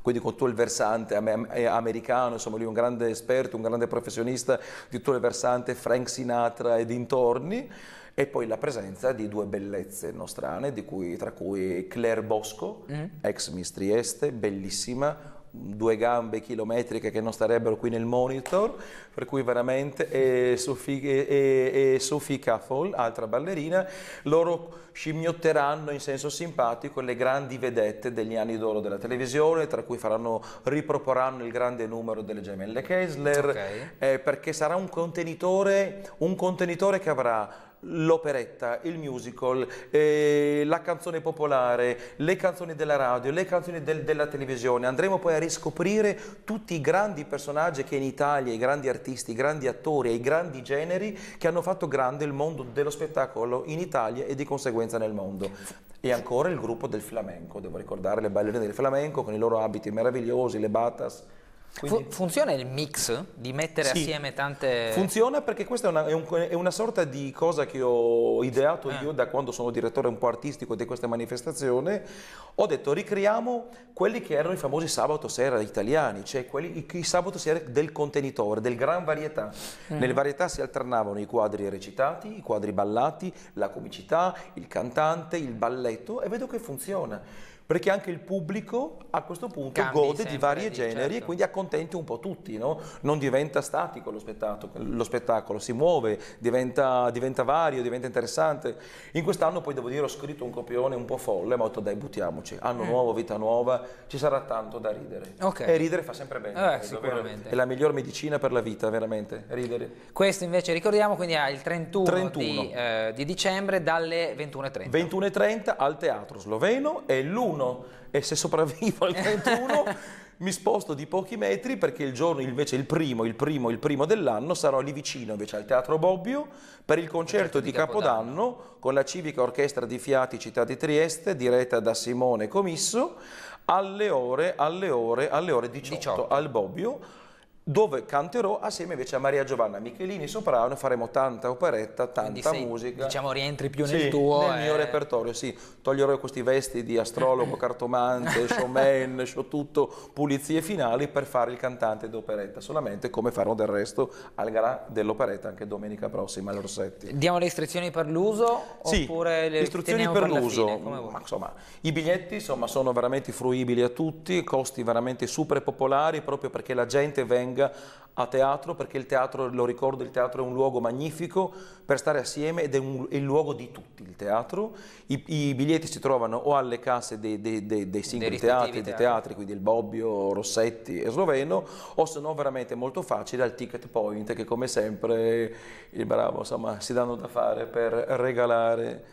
quindi con tutto il versante eh, americano, insomma lui è un grande esperto, un grande professionista di tutto il versante Frank Sinatra e dintorni, e poi la presenza di due bellezze nostrane, cui, tra cui Claire Bosco, mm. ex Miss Trieste, bellissima, due gambe chilometriche che non starebbero qui nel monitor, per cui veramente e Sophie, e, e Sophie Caffol, altra ballerina, loro scimmiotteranno in senso simpatico le grandi vedette degli anni d'oro della televisione, tra cui faranno, riproporranno il grande numero delle gemelle Kessler, okay. eh, perché sarà un contenitore, un contenitore che avrà l'operetta, il musical, eh, la canzone popolare, le canzoni della radio, le canzoni del, della televisione. Andremo poi a riscoprire tutti i grandi personaggi che in Italia, i grandi artisti, i grandi attori i grandi generi che hanno fatto grande il mondo dello spettacolo in Italia e di conseguenza nel mondo. E ancora il gruppo del flamenco, devo ricordare le ballerine del flamenco con i loro abiti meravigliosi, le batas, quindi... funziona il mix di mettere sì, assieme tante... Funziona perché questa è una, è un, è una sorta di cosa che ho ideato eh. io da quando sono direttore un po' artistico di questa manifestazione. Ho detto ricreiamo quelli che erano i famosi sabato sera italiani, cioè quelli, i, i sabato sera del contenitore, del gran varietà. Mm. Nelle varietà si alternavano i quadri recitati, i quadri ballati, la comicità, il cantante, il balletto e vedo che funziona perché anche il pubblico a questo punto Cambi gode sempre, di vari eh, generi certo. e quindi accontenti un po' tutti, no? non diventa statico lo spettacolo, lo spettacolo si muove, diventa, diventa, vario, diventa interessante. In quest'anno poi devo dire ho scritto un copione un po' folle, ma ho detto dai buttiamoci, anno mm. nuovo, vita nuova, ci sarà tanto da ridere. Okay. E ridere fa sempre bene, eh, sicuramente. è la miglior medicina per la vita, veramente, ridere. Questo invece ricordiamo quindi è il 31, 31. Di, eh, di dicembre dalle 21.30. 21.30 al Teatro Sloveno e l'uno 31 e se sopravvivo al 31 mi sposto di pochi metri perché il giorno invece il primo, il primo, il primo dell'anno sarò lì vicino invece al Teatro Bobbio per il concerto di, certo, Capodanno, Capodanno con la Civica Orchestra di Fiati Città di Trieste diretta da Simone Comisso alle ore, alle ore, alle ore 18, 18. al Bobbio dove canterò assieme invece a Maria Giovanna Michelini soprano, faremo tanta operetta, tanta Quindi, musica. Diciamo rientri più nel sì, tuo... nel mio repertorio, sì. Toglierò questi vesti di astrologo, cartomante, showman, show tutto, pulizie finali per fare il cantante d'operetta, solamente come farò del resto al gara dell'operetta anche domenica prossima all'Orsetti. Diamo le istruzioni per l'uso? Sì, le istruzioni per, per l'uso. Insomma, i biglietti insomma, sono veramente fruibili a tutti, costi veramente super popolari proprio perché la gente venga venga a teatro perché il teatro, lo ricordo, il teatro è un luogo magnifico per stare assieme ed è, un, è il luogo di tutti il teatro. I, i biglietti si trovano o alle casse dei, dei, dei, dei singoli teatri, teatri, teatri, quindi il Bobbio, Rossetti e Sloveno, o se no veramente molto facile al ticket point che come sempre il bravo insomma, si danno da fare per regalare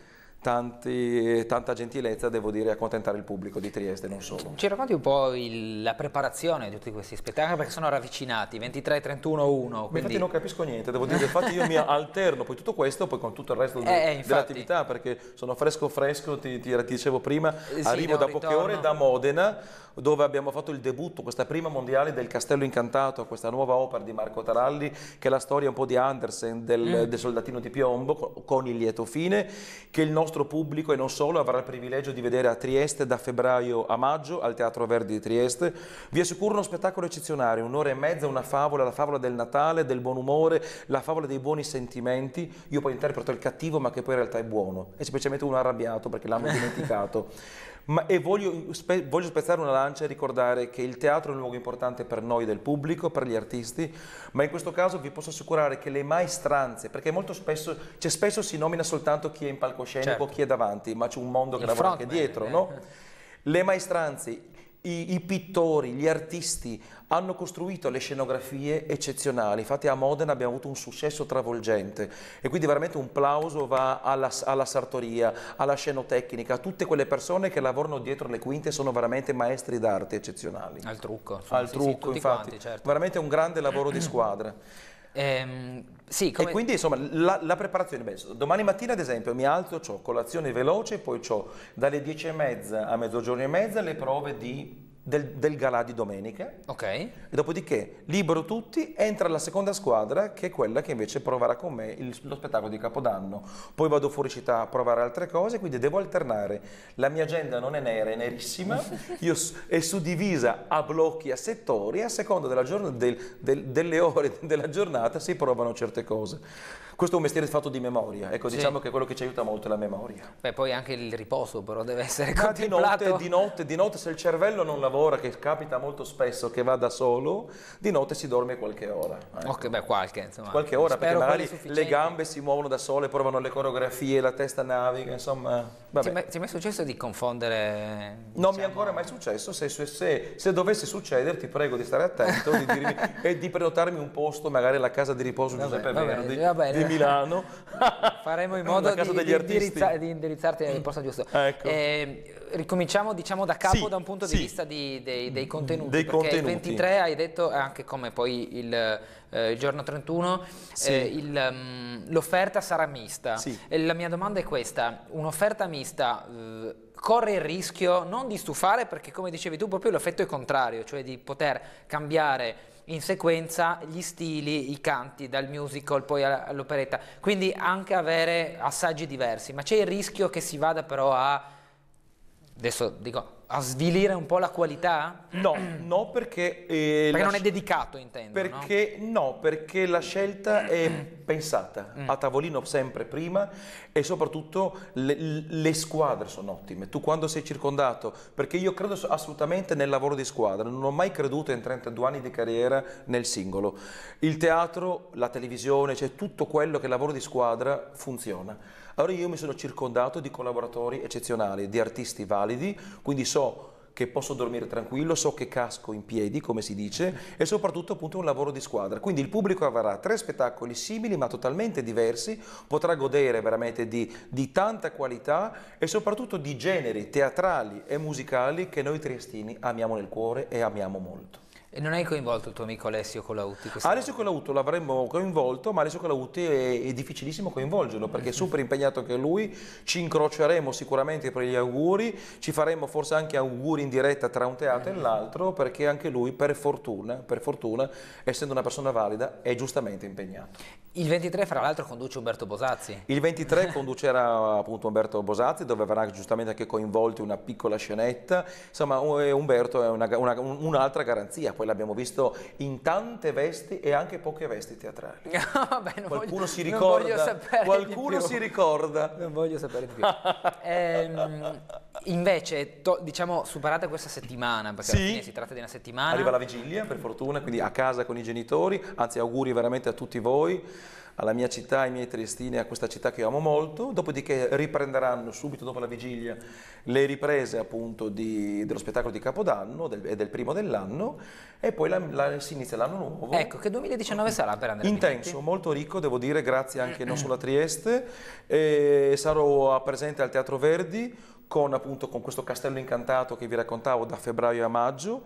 tanti, tanta gentilezza, devo dire, a contentare il pubblico di Trieste, non solo. Ci racconti un po' il, la preparazione di tutti questi spettacoli, perché sono ravvicinati, 23, 31, 1. Quindi... Infatti non capisco niente, devo dire, infatti io mi alterno poi tutto questo, poi con tutto il resto eh, de eh, dell'attività, perché sono fresco fresco, ti, ti, ti dicevo prima, eh, sì, arrivo no, da ritorno. poche ore da Modena, dove abbiamo fatto il debutto, questa prima mondiale del Castello Incantato, questa nuova opera di Marco Taralli, che è la storia un po' di Andersen, del, mm. del soldatino di piombo, con il lieto fine, che il nostro nostro pubblico e non solo avrà il privilegio di vedere a Trieste da febbraio a maggio al Teatro Verdi di Trieste. Vi assicuro uno spettacolo eccezionale, un'ora e mezza, una favola, la favola del Natale, del buon umore, la favola dei buoni sentimenti. Io poi interpreto il cattivo ma che poi in realtà è buono. È semplicemente uno arrabbiato perché l'hanno dimenticato. Ma, e voglio, spe, voglio, spezzare una lancia e ricordare che il teatro è un luogo importante per noi del pubblico, per gli artisti, ma in questo caso vi posso assicurare che le maestranze, perché molto spesso, cioè spesso si nomina soltanto chi è in palcoscenico, certo. chi è davanti, ma c'è un mondo che il lavora anche dietro, eh. no? Le maestranze, i, i, pittori, gli artisti hanno costruito le scenografie eccezionali, infatti a Modena abbiamo avuto un successo travolgente e quindi veramente un plauso va alla, alla sartoria, alla scenotecnica, a tutte quelle persone che lavorano dietro le quinte sono veramente maestri d'arte eccezionali. Al trucco. Insomma, Al sì, trucco, sì, infatti. Quanti, certo. Veramente un grande lavoro di squadra. Ehm, sì, come... E quindi insomma la, la preparazione, beh, domani mattina ad esempio mi alzo, ho colazione veloce, poi ho dalle 10 e mezza a mezzogiorno e mezza le prove di del, del Galà di domenica. Ok. E dopodiché libero tutti, entra la seconda squadra che è quella che invece proverà con me il, lo spettacolo di Capodanno. Poi vado fuori città a provare altre cose, quindi devo alternare. La mia agenda non è nera, è nerissima, Io, è suddivisa a blocchi, a settori, a seconda della giornata, del, del, delle ore della giornata si provano certe cose questo è un mestiere fatto di memoria, ecco sì. diciamo che quello che ci aiuta molto è la memoria. Beh poi anche il riposo però deve essere Ma Di notte, di notte, di notte se il cervello non lavora, che capita molto spesso che va da solo, di notte si dorme qualche ora. Ecco. Ok, beh qualche insomma. Qualche ora Spero perché magari le gambe si muovono da sole, provano le coreografie, la testa naviga, insomma... Vabbè. Ti, è mai, ti è mai successo di confondere... Diciamo... Non mi è diciamo, ancora mai successo, se, se, se dovesse succedere ti prego di stare attento di dirmi, e di prenotarmi un posto magari la casa di riposo vabbè, Giuseppe vabbè, Verdi. Vabbè, di Milano. Faremo in modo di, di, indirizza, di, indirizzarti nel posto giusto. Ecco. Eh, ricominciamo diciamo da capo sì, da un punto sì. di vista di, dei, dei, contenuti. Dei perché contenuti. il 23 hai detto, anche come poi il, eh, il giorno 31, sì. eh, mm, l'offerta um, sarà mista. Sì. la mia domanda è questa, un'offerta mista eh, corre il rischio non di stufare perché come dicevi tu proprio l'effetto è contrario, cioè di poter cambiare in sequenza gli stili, i canti, dal musical poi all'operetta, quindi anche avere assaggi diversi, ma c'è il rischio che si vada però a adesso dico, a svilire un po' la qualità? No, no perché... Eh, perché non è dedicato, intendo, perché, no? no? perché la scelta è pensata mm. a tavolino sempre prima e soprattutto le, le, squadre sono ottime. Tu quando sei circondato, perché io credo assolutamente nel lavoro di squadra, non ho mai creduto in 32 anni di carriera nel singolo. Il teatro, la televisione, cioè tutto quello che è lavoro di squadra funziona allora io mi sono circondato di collaboratori eccezionali, di artisti validi, quindi so che posso dormire tranquillo, so che casco in piedi, come si dice, e soprattutto appunto un lavoro di squadra. Quindi il pubblico avrà tre spettacoli simili ma totalmente diversi, potrà godere veramente di, di tanta qualità e soprattutto di generi teatrali e musicali che noi triestini amiamo nel cuore e amiamo molto. E non hai coinvolto il tuo amico Alessio Colautti? Alessio Colautti l'avremmo coinvolto, ma Alessio Colautti è, è difficilissimo coinvolgerlo perché è mhm. super impegnato anche lui. Ci incroceremo sicuramente per gli auguri, ci faremo forse anche auguri in diretta tra un teatro e eh. l'altro perché anche lui, per fortuna, per fortuna, essendo una persona valida, è giustamente impegnato. Il 23 fra l'altro conduce Umberto Bosazzi. Il 23 conducerà appunto Umberto Bosazzi dove verrà giustamente anche coinvolto una piccola scenetta. Insomma eh, Umberto è un'altra un garanzia poi l'abbiamo visto in tante vesti e anche poche vesti teatrali. Vabbè, non qualcuno voglio, si ricorda, qualcuno si ricorda. Non voglio sapere di più. ehm, invece, to, diciamo, superata questa settimana, perché sì. si tratta di una settimana. Arriva la vigilia, per fortuna, quindi a casa con i genitori, anzi auguri veramente a tutti voi alla mia città, ai miei triestini, a questa città che io amo molto, dopodiché riprenderanno subito dopo la vigilia le riprese appunto di, dello spettacolo di Capodanno del, del primo dell'anno e poi la, la, si inizia l'anno nuovo. Ecco, che 2019 ecco. sarà per Andrea Intenso, Minetti. molto ricco, devo dire, grazie anche non solo a Trieste, e sarò presente al Teatro Verdi con, appunto, con questo castello incantato che vi raccontavo da febbraio a maggio,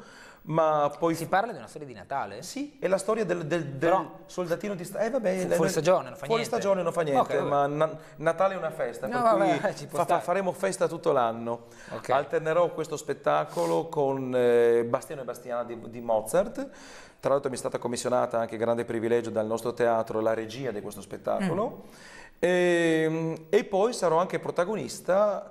ma poi... Si parla di una storia di Natale? Sì, è la storia del, del, del Però... soldatino di... Eh vabbè... Fu, fuori stagione, non fa niente. Fuori stagione non fa niente, okay, ma na Natale è una festa, no, vabbè, fa fa faremo festa tutto l'anno. Okay. Alternerò questo spettacolo con eh, Bastiano e Bastiana di, di Mozart, tra l'altro mi è stata commissionata anche grande privilegio dal nostro teatro la regia di questo spettacolo, mm. e, ehm, e poi sarò anche protagonista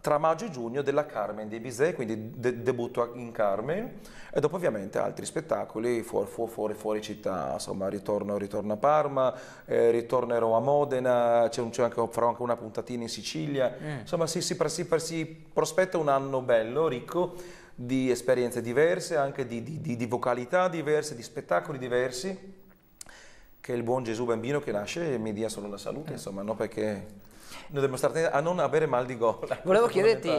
tra maggio e giugno della Carmen dei Bizet, quindi de debutto in Carmen, e dopo ovviamente altri spettacoli fuori, fuori, fuori città, insomma ritorno, ritorno a Parma, eh, ritornerò a Modena, c'è anche, farò anche una puntatina in Sicilia, mm. insomma si, si, si, si, prospetta un anno bello, ricco di esperienze diverse, anche di, di, di, di vocalità diverse, di spettacoli diversi, che il buon Gesù bambino che nasce mi dia solo la salute, mm. insomma, no perché... Noi dobbiamo stare a non avere mal di gola. Volevo chiederti,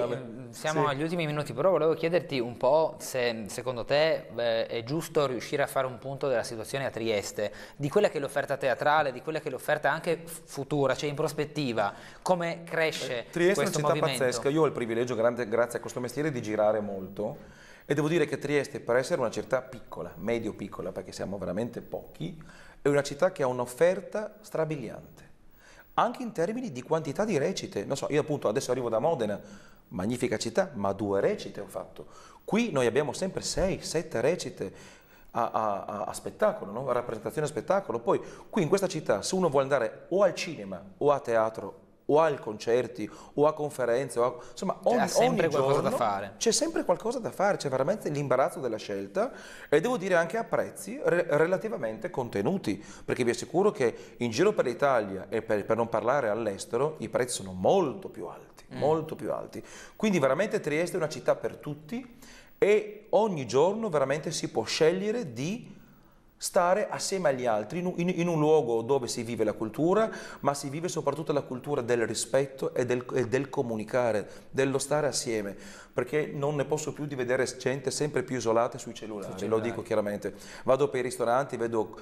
siamo sì. agli ultimi minuti, però volevo chiederti un po' se secondo te eh, è giusto riuscire a fare un punto della situazione a Trieste, di quella che è l'offerta teatrale, di quella che è l'offerta anche futura, cioè in prospettiva, come cresce eh, Trieste è una città pazzesca, io ho il privilegio, grande, grazie a questo mestiere, di girare molto. E devo dire che Trieste, per essere una città piccola, medio piccola, perché siamo veramente pochi, è una città che ha un'offerta strabiliante anche in termini di quantità di recite. Non so, io appunto adesso arrivo da Modena, magnifica città, ma due recite ho fatto. Qui noi abbiamo sempre sei, sette recite a, a, a, spettacolo, no? a rappresentazione a spettacolo. Poi qui in questa città se uno vuole andare o al cinema o a teatro o a concerti o a conferenze, o a... insomma ogni, cioè, ogni qualcosa da fare. C'è sempre qualcosa da fare, c'è veramente l'imbarazzo della scelta e devo dire anche a prezzi re relativamente contenuti, perché vi assicuro che in giro per l'Italia e per, per, non parlare all'estero i prezzi sono molto più alti, mm. molto più alti. Quindi veramente Trieste è una città per tutti e ogni giorno veramente si può scegliere di stare assieme agli altri in, in, in, un luogo dove si vive la cultura, ma si vive soprattutto la cultura del rispetto e del, e del, comunicare, dello stare assieme, perché non ne posso più di vedere gente sempre più isolata sui cellulari, sui cellulari. lo dico chiaramente. Vado per i ristoranti, vedo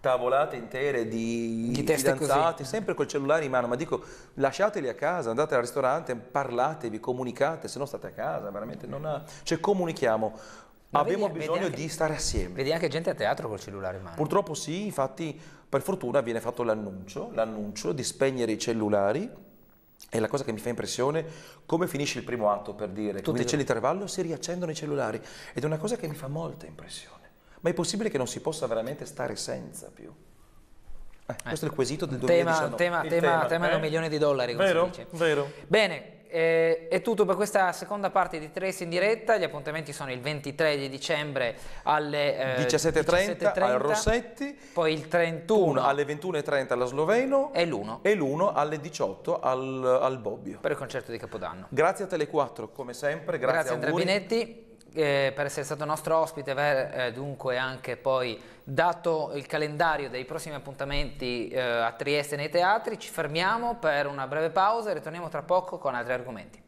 tavolate intere di, di fidanzati, così. sempre col cellulare in mano, ma dico lasciateli a casa, andate al ristorante, parlatevi, comunicate, se no state a casa, veramente non ha... Cioè comunichiamo ma Abbiamo vedi, bisogno vedi anche, di stare assieme. Vedi anche gente a teatro col cellulare in mano. Purtroppo sì, infatti per fortuna viene fatto l'annuncio, l'annuncio di spegnere i cellulari e la cosa che mi fa impressione come finisce il primo atto per dire, Tutti come dice l'intervallo, si riaccendono i cellulari ed è una cosa che mi fa molta impressione. Ma è possibile che non si possa veramente stare senza più? Eh, questo eh. è il eh, quesito del tema, 2019. Tema, tema, tema, eh? da un milione di dollari, vero, Vero. Bene, eh, è tutto per questa seconda parte di Trace in diretta, gli appuntamenti sono il 23 di dicembre alle eh, 17.30 17 al Rossetti, poi il 31 alle 21.30 alla Sloveno e l'1 e l'1 alle 18 al, al, Bobbio. Per il concerto di Capodanno. Grazie a Tele4 come sempre, grazie, grazie a Andrea Binetti eh, per essere stato nostro ospite, aver eh, dunque anche poi dato il calendario dei prossimi appuntamenti eh, a Trieste nei teatri. Ci fermiamo per una breve pausa e ritorniamo tra poco con altri argomenti.